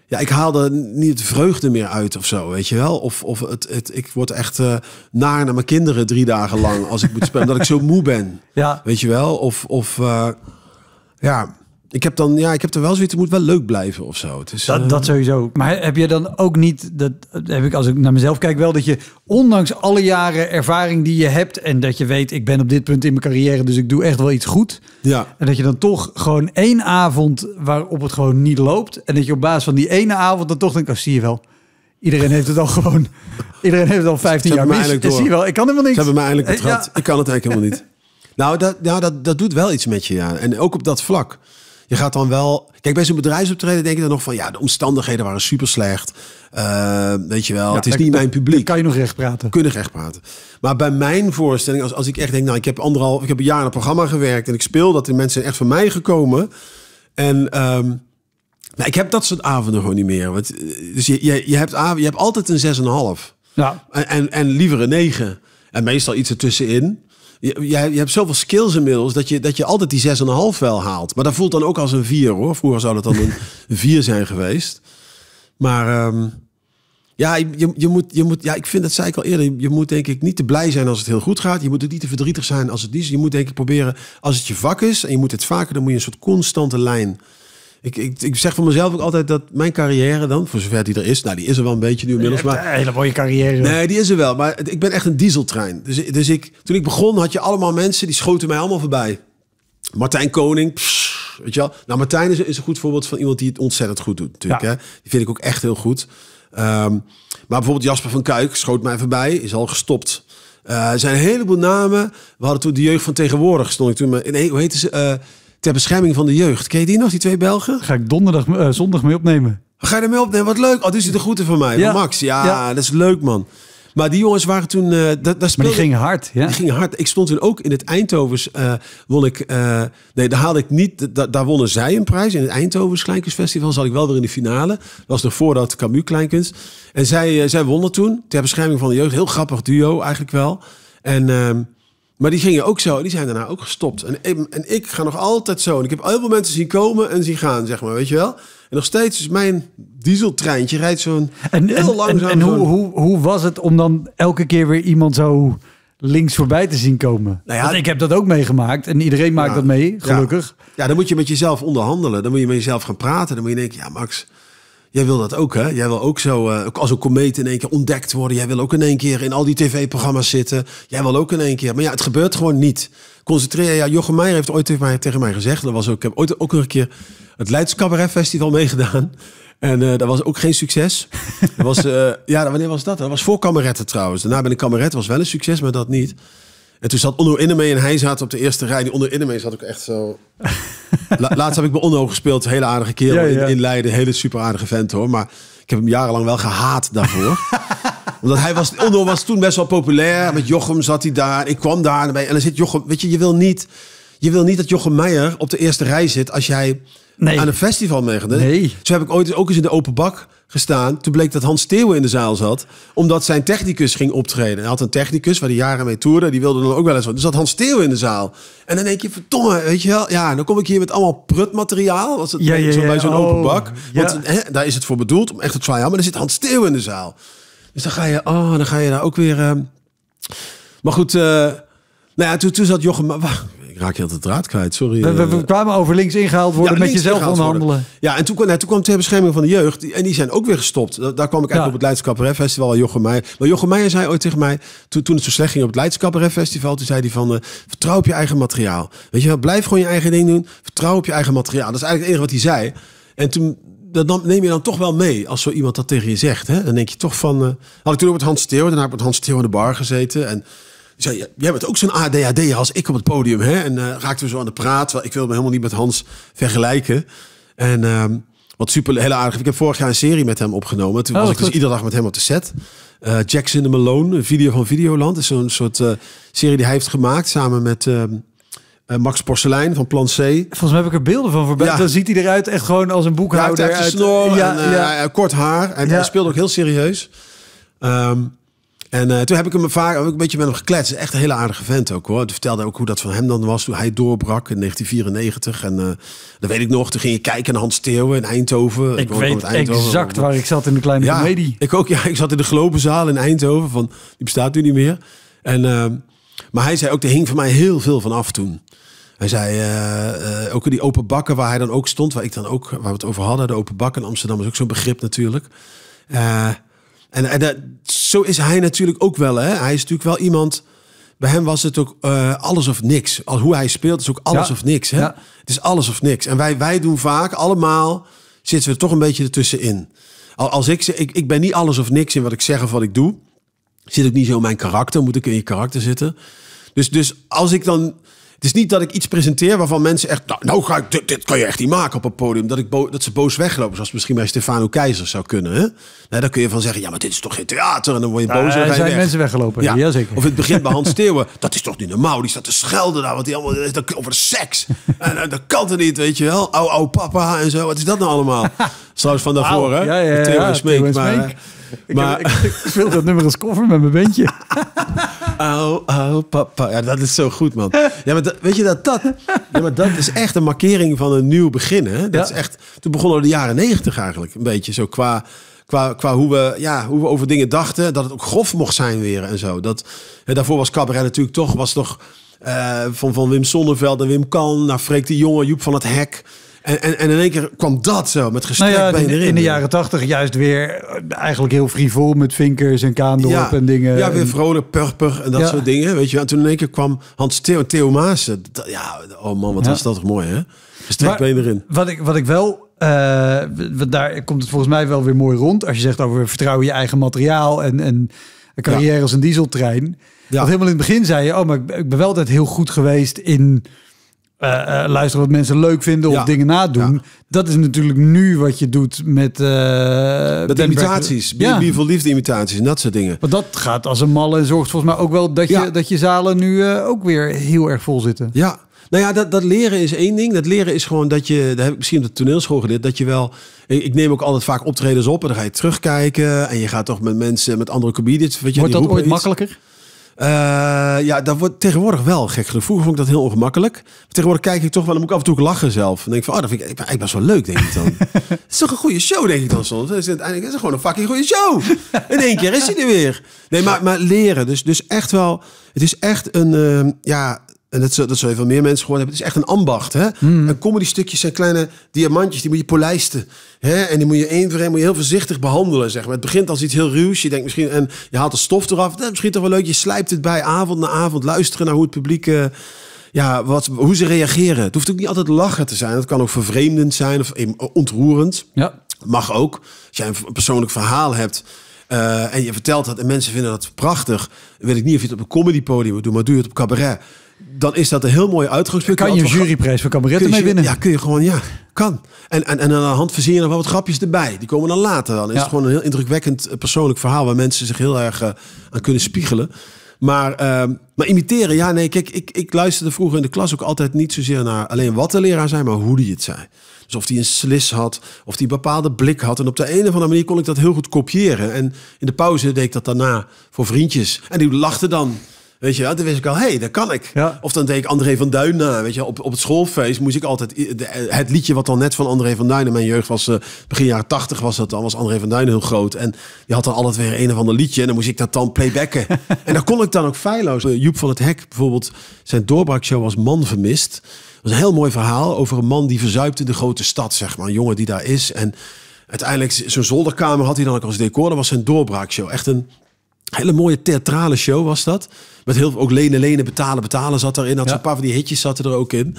ja, ik haal er niet vreugde meer uit of zo, weet je wel. Of, of het, het, ik word echt eh, naar naar mijn kinderen drie dagen lang als ik moet spelen. dat ik zo moe ben, ja. weet je wel. Of, of eh, ja, ik heb dan, ja, ik heb er wel zoiets, het moet wel leuk blijven of zo. dat, dat eh, sowieso. Maar heb je dan ook niet, dat heb ik als ik naar mezelf kijk, wel dat je ondanks alle jaren ervaring die je hebt en dat je weet, ik ben op dit punt in mijn carrière, dus ik doe echt wel iets goed. Ja. En dat je dan toch gewoon één avond waarop het gewoon niet loopt en dat je op basis van die ene avond dan toch denk oh zie je wel, Iedereen heeft het al gewoon. Iedereen heeft het al 15 jaar mis. Ik eh, zie wel, ik kan helemaal niks. Ze hebben mij eindelijk het eh, Ik kan het eigenlijk helemaal niet. Nou, dat, ja, dat, dat doet wel iets met je, ja. En ook op dat vlak je gaat dan wel. Kijk, bij zo'n bedrijfsoptreden denk je dan nog van ja, de omstandigheden waren super slecht. Eh, weet je wel, het is niet mijn publiek. Kan je nog recht praten? Kunnen recht praten. Maar bij mijn voorstelling, als, als ik echt denk, nou, ik heb anderhalf, ik heb een jaar aan een programma gewerkt en ik speel dat, de mensen echt van mij gekomen. En um, ik heb dat soort avonden gewoon niet meer. Want, eh, dus je, je, je, hebt, je hebt altijd een 6,5. Ja. En, en, liever een 9. En meestal iets ertussenin. Je, je, je, hebt zoveel skills inmiddels dat je, dat je altijd die 6,5 wel haalt. Maar dat voelt dan ook als een 4 hoor. Vroeger zou dat dan een 4 zijn geweest. Maar ehm, ja, je, je moet, je moet, ja, ik vind dat zei ik al eerder. Je moet denk ik niet te blij zijn als het heel goed gaat. Je moet ook niet te verdrietig zijn als het is. Je moet denk ik proberen, als het je vak is en je moet het vaker, dan moet je een soort constante lijn ik, ik, zeg voor mezelf ook altijd dat mijn carrière dan, voor zover die er is, nou die is er wel een beetje nu inmiddels. Maar, een hele mooie carrière. Nee, die is er wel. Maar ik ben echt een dieseltrein. Dus, dus ik, toen ik begon had je allemaal mensen die schoten mij allemaal voorbij. Martijn Koning, weet je wel. Nou, Martijn is, een goed voorbeeld van iemand die het ontzettend goed doet natuurlijk. Hè? Die vind ik ook echt heel goed. Ehm, maar bijvoorbeeld Jasper van Kuik schoot mij voorbij, is al gestopt. Eh, er zijn heleboel namen. We hadden toen de jeugd van tegenwoordig, stond ik toen. Nee, hoe heette ze? Eh, ter bescherming van de jeugd. Ken je die nog, die twee Belgen? Ga ik donderdag, eh, zondag mee opnemen. Ga je mee opnemen? Wat leuk. Oh, dit is de groeten van mij, ja. Max. Ja, dat is leuk, man. Maar die jongens waren toen... Uh, dat, dat speelde... die gingen hard, ja? Die gingen hard. Ik stond toen ook in het Eindhovens, eh, won ik... Eh, nee, daar haalde ik niet... daar wonnen zij een prijs. In het Eindhovens Kleinkunstfestival Zal ik wel weer in de finale. Dat was nog voordat Camus Kleinkunst. En zij, zij wonnen toen, ter bescherming van de jeugd. Heel grappig duo, eigenlijk wel. En... Ehm, maar die gingen ook zo, die zijn daarna ook gestopt. En, en ik ga nog altijd zo. ik heb heel veel mensen zien komen en zien gaan, zeg maar, weet je wel. En nog steeds is mijn dieseltreintje rijdt zo'n heel langzaam. En, hoe, hoe, hoe was het om dan elke keer weer iemand zo links voorbij te zien komen. Nou ja, ik heb dat ook meegemaakt en iedereen maakt dat mee, gelukkig. Ja. ja. dan moet je met jezelf onderhandelen. Dan moet je met jezelf gaan praten. Dan moet je denken, ja Max, Jij wil dat ook, hè? Jij wil ook zo eh, als een komeet in één keer ontdekt worden. Jij wil ook in één keer in al die tv-programma's zitten. Jij wil ook in één keer. Maar ja, het gebeurt gewoon niet. Concentreer je. Ja, Jochem Meijer heeft ooit tegen mij, tegen mij gezegd. Dat was ook, ik heb ooit ook nog een keer het Leids Cabaret Festival meegedaan. En eh, dat was ook geen succes. was, eh, ja, wanneer was dat? Dat was voor Kameretten trouwens. Daarna ben ik cabaret was wel een succes, maar dat niet. En toen zat Onno Innemee en hij zaten op de eerste rij. Die Onno Innemee zat ook echt zo... laatst heb ik bij Onno gespeeld. Hele aardige kerel In, Leiden. Hele super aardige vent hoor. Maar ik heb hem jarenlang wel gehaat daarvoor. Omdat hij was... Onno was toen best wel populair. Met Jochem zat hij daar. Ik kwam daar. En dan zit Jochem... Weet je, je wil niet... Je wil niet dat Jochem Meijer op de eerste rij zit als jij... aan een festival meegede. Nee. Zo heb ik ooit ook eens in de open bak gestaan. Toen bleek dat Hans Steeuwen in de zaal zat, omdat zijn technicus ging optreden. Hij had een technicus waar die jaren mee toerde, die wilde dan ook wel eens wat. Dus dat Hans Steeuwen in de zaal. En dan denk je, verdomme, weet je wel, ja, dan kom ik hier met allemaal prutmateriaal, als het ja, ja, bij zo'n open oh, bak. Want daar is het voor bedoeld, om echt te try-out, maar dan zit Hans Steeuwen in de zaal. Dus dan ga je, oh, dan ga je daar ook weer... Ehm. Maar goed, uh... nou ja, toen, toen zat Jochem ik raak je altijd draad kwijt, sorry. Eh. We, kwamen over links ingehaald worden ja, met jezelf onderhandelen. Worden. Ja, en toen, kwam, toen kwam de bescherming van de jeugd. En die zijn ook weer gestopt. Daar, kwam ik eigenlijk op het Leidskapper Festival. Jochem Meijer. Maar Jochem Meijer zei ooit tegen mij, toen, toen het zo slecht ging op het Leidskapper Festival, toen zei hij van, eh, vertrouw op je eigen materiaal. Weet je wel, blijf gewoon je eigen ding doen. Vertrouw op je eigen materiaal. Dat is eigenlijk het enige wat hij zei. En toen dat neem je dan toch wel mee als zo iemand dat tegen je zegt. Hè? Dan denk je toch van. Uh, had ik toen ook met Hans Theo, daarna heb ik het Hans Theo in de bar gezeten. En jij bent ook zo'n ADHD als ik op het podium. Hè? En uh, raakten we zo aan de praat. Ik wil me helemaal niet met Hans vergelijken. En ehm, wat super, heel aardig. Ik heb vorig jaar een serie met hem opgenomen. Toen oh, was ik dus iedere dag met hem op de set. Uh, eh, Jackson de Malone, een video van Videoland. is zo'n soort eh, serie die hij heeft gemaakt samen met... Ehm, Max Porcelein van Plan C. Volgens mij heb ik er beelden van voorbij. Dan ziet hij eruit echt gewoon als een boekhouder. Ja, uit... snor ja, ja. kort haar. En hij speelde ook heel serieus. Um, en eh, toen heb ik hem vaak ook een beetje met hem gekletst. Echt een hele aardige vent ook hoor. Hij vertelde ook hoe dat van hem dan was toen hij doorbrak in 1994. En uh, dat weet ik nog. Toen ging je kijken naar Hans Theeuwen in Eindhoven. Ik, weet exact waar ik zat in de kleine ja, Ik ook. Ja, ik zat in de Globenzaal in Eindhoven. Van, die bestaat nu niet meer. En, ehm, maar hij zei ook, er hing voor mij heel veel van af toen. Hij zei, eh, ook in die open bakken waar hij dan ook stond, waar ik dan ook, waar we het over hadden, de open bakken in Amsterdam is ook zo'n begrip natuurlijk. Uh, en, en dat, zo is hij natuurlijk ook wel. Hè? Hij is natuurlijk wel iemand. Bij hem was het ook eh, alles of niks. Al hoe hij speelt is ook alles of niks. Hè? Het is alles of niks. En wij, wij doen vaak allemaal. zitten we toch een beetje ertussenin. Als ik, ik, ik ben niet alles of niks in wat ik zeg of wat ik doe. Zit ook niet zo in mijn karakter. Moet ik in je karakter zitten. Dus, dus als ik dan het is niet dat ik iets presenteer waarvan mensen echt... Nou, nou ga ik, dit, dit, kan je echt niet maken op het podium. Dat, ik dat ze boos weglopen, zoals misschien bij Stefano Keizer zou kunnen. Hè? Nou, dan kun je van zeggen, ja, maar dit is toch geen theater? En dan word je nou, boos en zijn weg. mensen weggelopen, ja. zeker. Of het begint bij Hans Steeuwen. dat is toch niet normaal? Die staat te schelden daar, want die allemaal, over seks. en, eh, dat kan er niet, weet je wel. Au, au, papa en zo. Wat is dat nou allemaal? Trouwens van daarvoor, hè? Ja, ja, ja. maar, ik, maar... dat nummer als koffer met mijn bandje. Au, au, papa. Ja, dat is zo goed, man. Ja, maar dat, weet je dat dat... Ja, maar dat is echt een markering van een nieuw begin, hè? Dat is echt... Toen begonnen de jaren negentig eigenlijk, een beetje. Zo qua, qua, qua hoe, we, ja, hoe we over dingen dachten. Dat het ook grof mocht zijn weer en zo. Dat, hè, daarvoor was cabaret natuurlijk toch... Was toch eh, van, van Wim Sonneveld en Wim Kan naar Freek de Jonge, Joep van het Hek... En, en, en, in één keer kwam dat zo met nou gestrekt nou in, erin. In de jaren tachtig juist weer eh, eigenlijk heel frivol met vinkers en Kaandorp en dingen. Ja, weer vrolijk, purper en dat soort dingen. Weet je, en toen in één keer kwam Hans Theo, Theo Maassen. Ja, oh man, wat was dat toch mooi hè? Gestrekt maar, erin. Wat ik, wat ik wel eh, daar komt het volgens mij wel weer mooi rond. Als je zegt over vertrouwen je eigen materiaal en, en een carrière als een dieseltrein. Ja. Want helemaal in het begin zei je, oh, maar ik ben wel altijd heel goed geweest in uh, luisteren wat mensen leuk vinden of dingen nadoen. Ja. Dat is natuurlijk nu wat je doet met... Uh, met imitaties, ja. Liefde imitaties en dat soort dingen. Maar dat gaat als een malle en zorgt volgens mij ook wel dat, je, dat je zalen nu ook weer heel erg vol zitten. Ja, nou ja, dat, dat leren is één ding. Dat leren is gewoon dat je, dat heb ik misschien op de toneelschool geleerd, dat je wel... Ik, neem ook altijd vaak optredens op en dan ga je terugkijken en je gaat toch met mensen, met andere comedians... Weet je, Wordt dat ooit makkelijker? Eh, ja, dat wordt tegenwoordig wel gek genoeg. Vroeger vond ik dat heel ongemakkelijk. Tegenwoordig kijk ik toch wel, dan moet ik af en toe lachen zelf. Dan denk ik van, oh, dat vind ik, ik ben eigenlijk best wel leuk, denk ik dan. het is toch een goede show, denk ik dan soms. Het is, uiteindelijk is gewoon een fucking goede show. In één keer is hij er weer. Nee, maar, maar leren. Dus, dus echt wel, het is echt een, ehm, ja, en dat, dat zullen veel meer mensen gehoord hebben. Het is echt een ambacht. Hè? Mm. En comedy stukjes zijn kleine diamantjes. Die moet je polijsten. Hè? En die moet je één voor één moet je heel voorzichtig behandelen. Zeg maar. Het begint als iets heel ruws. Je denkt misschien... En je haalt de stof eraf. Dat is misschien toch wel leuk. Je slijpt het bij avond na avond. Luisteren naar hoe het publiek... Eh, ja, wat, hoe ze reageren. Het hoeft ook niet altijd lachen te zijn. Het kan ook vervreemdend zijn of ontroerend. Ja. Mag ook. Als jij een persoonlijk verhaal hebt... Eh, en je vertelt dat en mensen vinden dat prachtig. Weet ik niet of je het op een comedypodium moet doet, maar doe je het op cabaret dan is dat een heel mooie uitgangspunt. Kan je een juryprijs voor cabaret winnen? Ja, kun je gewoon, ja, kan. En, en, en aan de hand je nog wel wat grapjes erbij. Die komen dan later. Dan is het gewoon een heel indrukwekkend eh, persoonlijk verhaal... waar mensen zich heel erg eh, aan kunnen spiegelen. Maar, ehm, maar imiteren, ja, nee, kijk, ik, ik luisterde vroeger in de klas ook altijd niet zozeer naar alleen wat de leraar zei, maar hoe die het zei. Dus of die een slis had, of die een bepaalde blik had. En op de een of andere manier kon ik dat heel goed kopiëren. En in de pauze deed ik dat daarna voor vriendjes. En die lachten dan Weet je dan wist ik al, hé, hey, dat kan ik. Of dan deed ik André van Duin na. Weet je, op, op het schoolfeest moest ik altijd... Eh, het liedje wat dan net van André van Duin in mijn jeugd was... Eh, begin jaren tachtig was dat dan, was André van Duin heel groot. En die had dan altijd weer een of ander liedje. En dan moest ik dat dan playbacken. en dan kon ik dan ook feilloos. Eh, Joep van het Hek bijvoorbeeld, zijn doorbraakshow was Man Vermist. Dat was een heel mooi verhaal over een man die verzuipte in de grote stad, zeg maar. Een jongen die daar is en... Uiteindelijk, zo'n zolderkamer had hij dan ook als decor. Dat was zijn doorbraakshow. Echt een Hele mooie theatrale show was dat. Met heel veel, ook lenen, lenen, betalen, betalen zat erin. Had ja. zo'n paar van die hitjes zaten er ook in.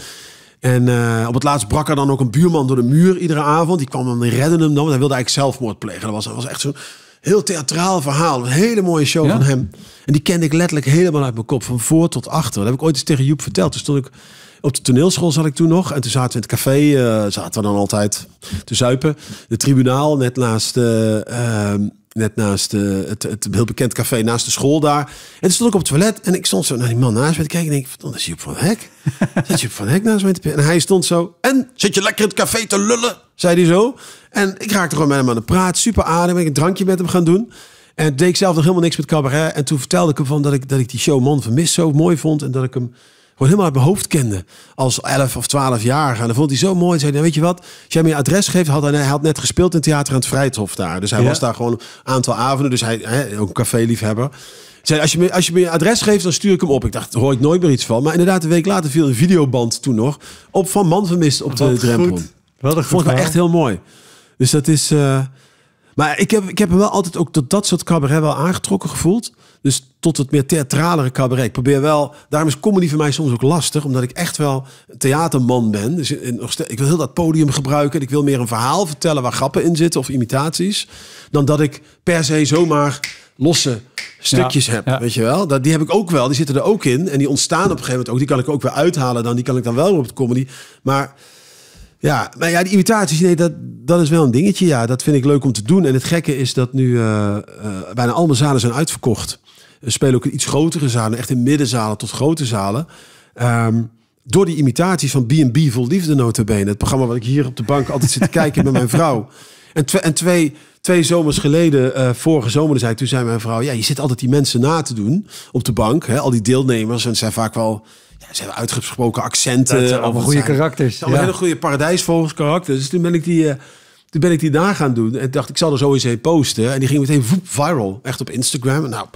En eh, op het laatst brak er dan ook een buurman door de muur iedere avond. Die kwam dan redden hem dan, want hij wilde eigenlijk zelfmoord plegen. Dat was, dat was echt zo'n heel theatraal verhaal. Een hele mooie show van hem. En die kende ik letterlijk helemaal uit mijn kop, van voor tot achter. Dat heb ik ooit eens tegen Joep verteld. Toen stond ik op de toneelschool zat ik toen nog. En toen zaten we in het café, eh, zaten we dan altijd te zuipen. De tribunaal, net naast eh, ehm, net naast eh, het, het heel bekend café naast de school daar. En toen stond ik op het toilet en ik stond zo naar die man naast me te kijken. En ik dacht, is Joep van Hek? Zit Joep van Hek naast me te En hij stond zo, en zit je lekker in het café te lullen? Zei hij zo. En ik raakte gewoon met hem aan de praat. Super aardig. en ik een drankje met hem gaan doen. En deed ik zelf nog helemaal niks met cabaret. En toen vertelde ik hem van dat ik, dat ik die showman Man Vermist zo mooi vond. En dat ik hem gewoon helemaal uit mijn hoofd kende. Als 11 of 12 jaar. En dan vond hij zo mooi. En zei, nou, weet je wat, als jij me je adres geeft, had hij, had net gespeeld in het theater aan het Vrijthof daar. Dus hij was daar gewoon een aantal avonden. Dus hij, hè, ook een café-liefhebber. Zei, als je, me, als je me je adres geeft, dan stuur ik hem op. Ik dacht, daar hoor ik nooit meer iets van. Maar inderdaad, een week later viel een videoband toen nog op van man vermist op de drempel. Wel Vond ik wel echt heel mooi. Dus dat is. Eh, maar ik heb, ik heb hem wel altijd ook tot dat soort cabaret wel aangetrokken gevoeld. Dus tot het meer theatralere cabaret. Ik probeer wel, daarom is comedy voor mij soms ook lastig, omdat ik echt wel een theaterman ben. Dus ik wil heel dat podium gebruiken. Ik wil meer een verhaal vertellen waar grappen in zitten of imitaties, dan dat ik per se zomaar losse stukjes heb. Weet je wel? Dat, die heb ik ook wel. Die zitten er ook in. En die ontstaan op een gegeven moment ook. Die kan ik ook weer uithalen dan. Die kan ik dan wel op de comedy. Maar ja, maar ja, die imitaties, nee, dat, dat is wel een dingetje. Ja, dat vind ik leuk om te doen. En het gekke is dat nu uh, uh, bijna alle zalen zijn uitverkocht spelen ook in iets grotere zalen, echt in middenzalen tot grote zalen. Ehm, door die imitaties van B&B Vol Liefde notabene. Het programma wat ik hier op de bank altijd zit te kijken met mijn vrouw. En, en twee, twee zomers geleden, eh, vorige zomer, zei, ik, toen zei mijn vrouw... ja, je zit altijd die mensen na te doen op de bank. Hè, al die deelnemers. En ze zijn vaak wel... Ja, ze hebben uitgesproken accenten. Dat zijn allemaal goede zijn, karakters. Allemaal hele goede paradijsvolgens karakters. Dus toen ben ik die... Uh, toen ben ik die daar gaan doen en dacht ik zal er zo eens heen posten. En die ging meteen voep, viral, echt op Instagram. nou,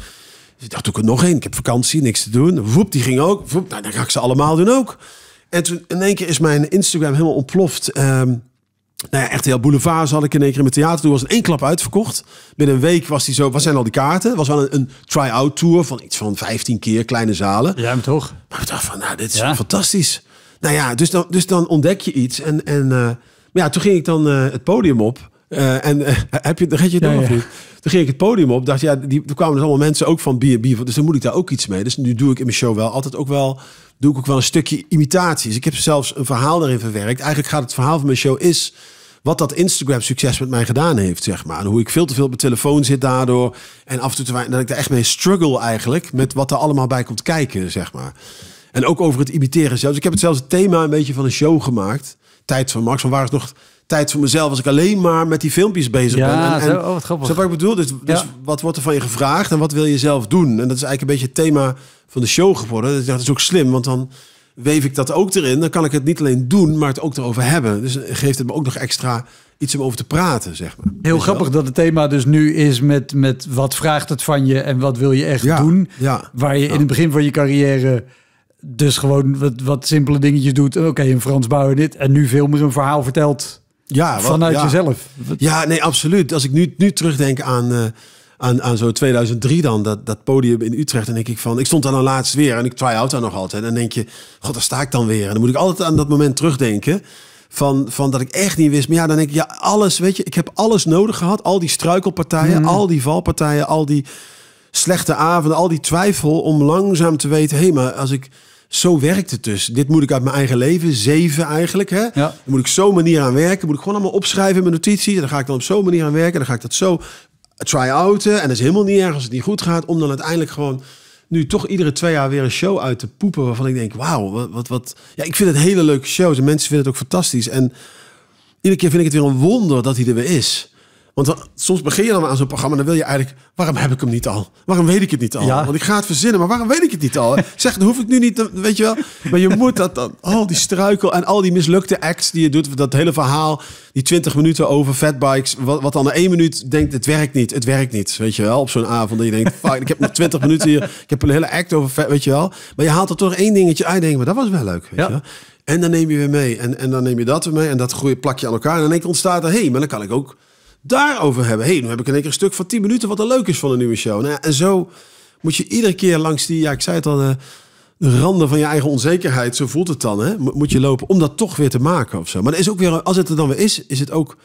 dus ik dacht, doe ik er nog één. Ik heb vakantie, niks te doen. Woep, die ging ook. nou, dan ga ik ze allemaal doen ook. En toen in één keer is mijn Instagram helemaal ontploft. Um, nou ja, heel Boulevard had ik in één keer in mijn theater. Toen was in één klap uitverkocht. Binnen een week was die zo. Wat zijn al die kaarten? Was wel een, een try-out tour van iets van 15 keer kleine zalen. Ja, maar toch? Maar ik dacht van, nou, dit is ja. fantastisch. Nou ja, dus dan, dus dan ontdek je iets. En, en eh, maar ja, toen ging ik dan eh, het podium op. Eh, en eh, heb je, red je het nog niet? Toen ging ik het podium op. Dacht, ja, die, er kwamen dus allemaal mensen ook van B&B. Dus dan moet ik daar ook iets mee. Dus nu doe ik in mijn show wel altijd ook wel... doe ik ook wel een stukje imitaties. Dus ik heb zelfs een verhaal daarin verwerkt. Eigenlijk gaat het verhaal van mijn show is... wat dat Instagram-succes met mij gedaan heeft, zeg maar. En hoe ik veel te veel op mijn telefoon zit daardoor. En af en toe te dat ik daar echt mee struggle eigenlijk... met wat er allemaal bij komt kijken, zeg maar. En ook over het imiteren zelfs. Ik heb het zelfs het thema een beetje van een show gemaakt. Tijd van Max. Van waar is nog tijd voor mezelf als ik alleen maar met die filmpjes bezig ja, ben. Ja, zo, oh, wat grappig. Zo wat ik bedoel? Dus, dus wat wordt er van je gevraagd en wat wil je zelf doen? En dat is eigenlijk een beetje het thema van de show geworden. Dus dat is ook slim, want dan weef ik dat ook erin. Dan kan ik het niet alleen doen, maar het ook erover hebben. Dus geeft het me ook nog extra iets om over te praten, zeg maar. Heel grappig dat het thema dus nu is met, met wat vraagt het van je en wat wil je echt doen. Ja, waar je in het begin van je carrière dus gewoon wat, wat simpele dingetjes doet. Oké, een Frans bouwen dit. En nu veel meer een verhaal vertelt ja, vanuit jezelf. Ja, nee, absoluut. Als ik nu, nu terugdenk aan, uh, aan, aan zo 2003 dan, dat, dat podium in Utrecht, dan denk ik van, ik stond daar dan nou laatst weer en ik try-out daar nog altijd. En dan denk je, god, daar sta ik dan weer. En dan moet ik altijd aan dat moment terugdenken. Van, van dat ik echt niet wist. Maar ja, dan denk ik, ja, alles, weet je, ik heb alles nodig gehad. Al die struikelpartijen, mhm. al die valpartijen, al die slechte avonden, al die twijfel om langzaam te weten, hé, hey, maar als ik zo werkt het dus. Dit moet ik uit mijn eigen leven, zeven eigenlijk. Hè? Dan moet ik zo'n manier aan werken. Moet ik gewoon allemaal opschrijven in mijn notities. En dan ga ik dan op zo'n manier aan werken. Dan ga ik dat zo try-outen. En dat is helemaal niet erg als het niet goed gaat. Om dan uiteindelijk gewoon nu toch iedere twee jaar weer een show uit te poepen. Waarvan ik denk, wauw, wat, wat, Ja, ik vind het hele leuke shows. En mensen vinden het ook fantastisch. En iedere keer vind ik het weer een wonder dat hij er weer is. Want dan, soms begin je dan aan zo'n programma, dan wil je eigenlijk, waarom heb ik hem niet al? Waarom weet ik het niet al? Ja. Want ik ga het verzinnen, maar waarom weet ik het niet al? Zeg, dan hoef ik nu niet, weet je wel. Maar je moet dat dan, al die struikel en al die mislukte acts die je doet, dat hele verhaal, die 20 minuten over fatbikes, wat, wat dan na één minuut denkt, het werkt niet, het werkt niet, weet je wel. Op zo'n avond dat je denkt, fuck, ik heb nog 20 minuten hier, ik heb een hele act over, weet je wel. Maar je haalt er toch één dingetje uit, denk maar dat was wel leuk, weet ja. je En dan neem je weer mee. En, en dan neem je dat weer mee. En dat groeit plak je aan elkaar. En dan denk ontstaat er, hé, hey, maar dan kan ik ook daarover hebben. hey, nu heb ik in één keer een stuk van 10 minuten wat er leuk is van een nieuwe show. Nou, en zo moet je iedere keer langs die, ja, ik zei het al, de, eh, randen van je eigen onzekerheid, zo voelt het dan, hè, moet je lopen om dat toch weer te maken of zo. Maar is ook weer, als het er dan weer is, is het ook,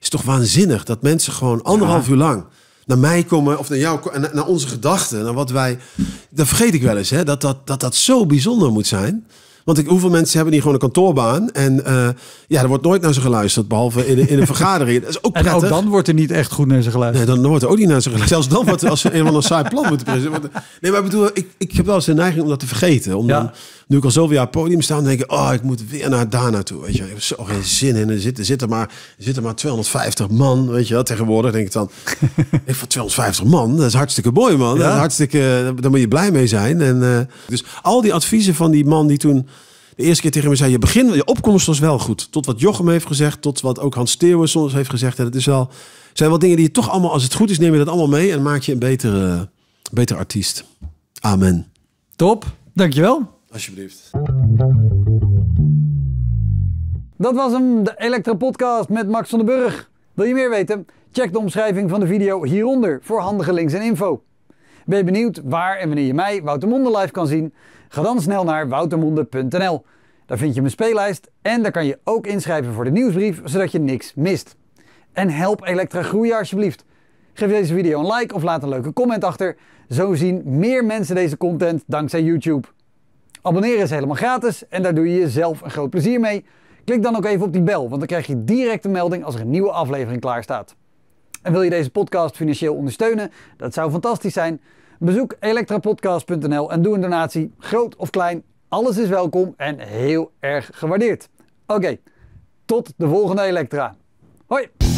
is toch waanzinnig dat mensen gewoon anderhalf uur lang naar mij komen of naar jou en naar onze gedachten, naar wat wij. Dat vergeet ik wel eens, hè? Dat, dat, dat dat zo bijzonder moet zijn. Want ik, hoeveel mensen hebben hier gewoon een kantoorbaan? En eh, ja, er wordt nooit naar ze geluisterd, behalve in, in een vergadering. Dat is ook En dan wordt er niet echt goed naar ze geluisterd. Nee, dan wordt er ook niet naar ze geluisterd. Zelfs dan wordt er als ze een een saai plan moeten presenteren. Nee, maar ik bedoel, ik, ik heb wel eens de neiging om dat te vergeten. Om ja. dan, nu ik al zoveel jaar podium staan, denk ik, oh, ik moet weer naar daar naartoe. Weet je, ik heb zo geen zin in. Er zitten, zitten, maar, zitten maar 250 man, weet je wel. Tegenwoordig denk ik dan, ik van 250 man, dat is hartstikke mooi, man. Ja? hartstikke, daar moet je blij mee zijn. En, eh, dus al die adviezen van die man die toen de eerste keer tegen me zei: Je begin, je opkomst was wel goed. Tot wat Jochem heeft gezegd, tot wat ook Hans Steeuwen soms heeft gezegd. En het is wel, zijn wel dingen die je toch allemaal, als het goed is, neem je dat allemaal mee en maak je een betere, betere artiest. Amen. Top, dankjewel. Alsjeblieft. Dat was hem, de Electra Podcast met Max van den Burg. Wil je meer weten? Check de omschrijving van de video hieronder voor handige links en info. Ben je benieuwd waar en wanneer je mij, Wouter live kan zien? Ga dan snel naar woutermonde.nl. Daar vind je mijn speellijst en daar kan je ook inschrijven voor de nieuwsbrief, zodat je niks mist. En help Elektra groeien alsjeblieft. Geef deze video een like of laat een leuke comment achter. Zo zien meer mensen deze content dankzij YouTube. Abonneren is helemaal gratis en daar doe je jezelf een groot plezier mee. Klik dan ook even op die bel, want dan krijg je direct een melding als er een nieuwe aflevering klaar staat. En wil je deze podcast financieel ondersteunen? Dat zou fantastisch zijn. Bezoek elektrapodcast.nl en doe een donatie, groot of klein. Alles is welkom en heel erg gewaardeerd. Oké, tot de volgende Elektra. Hoi!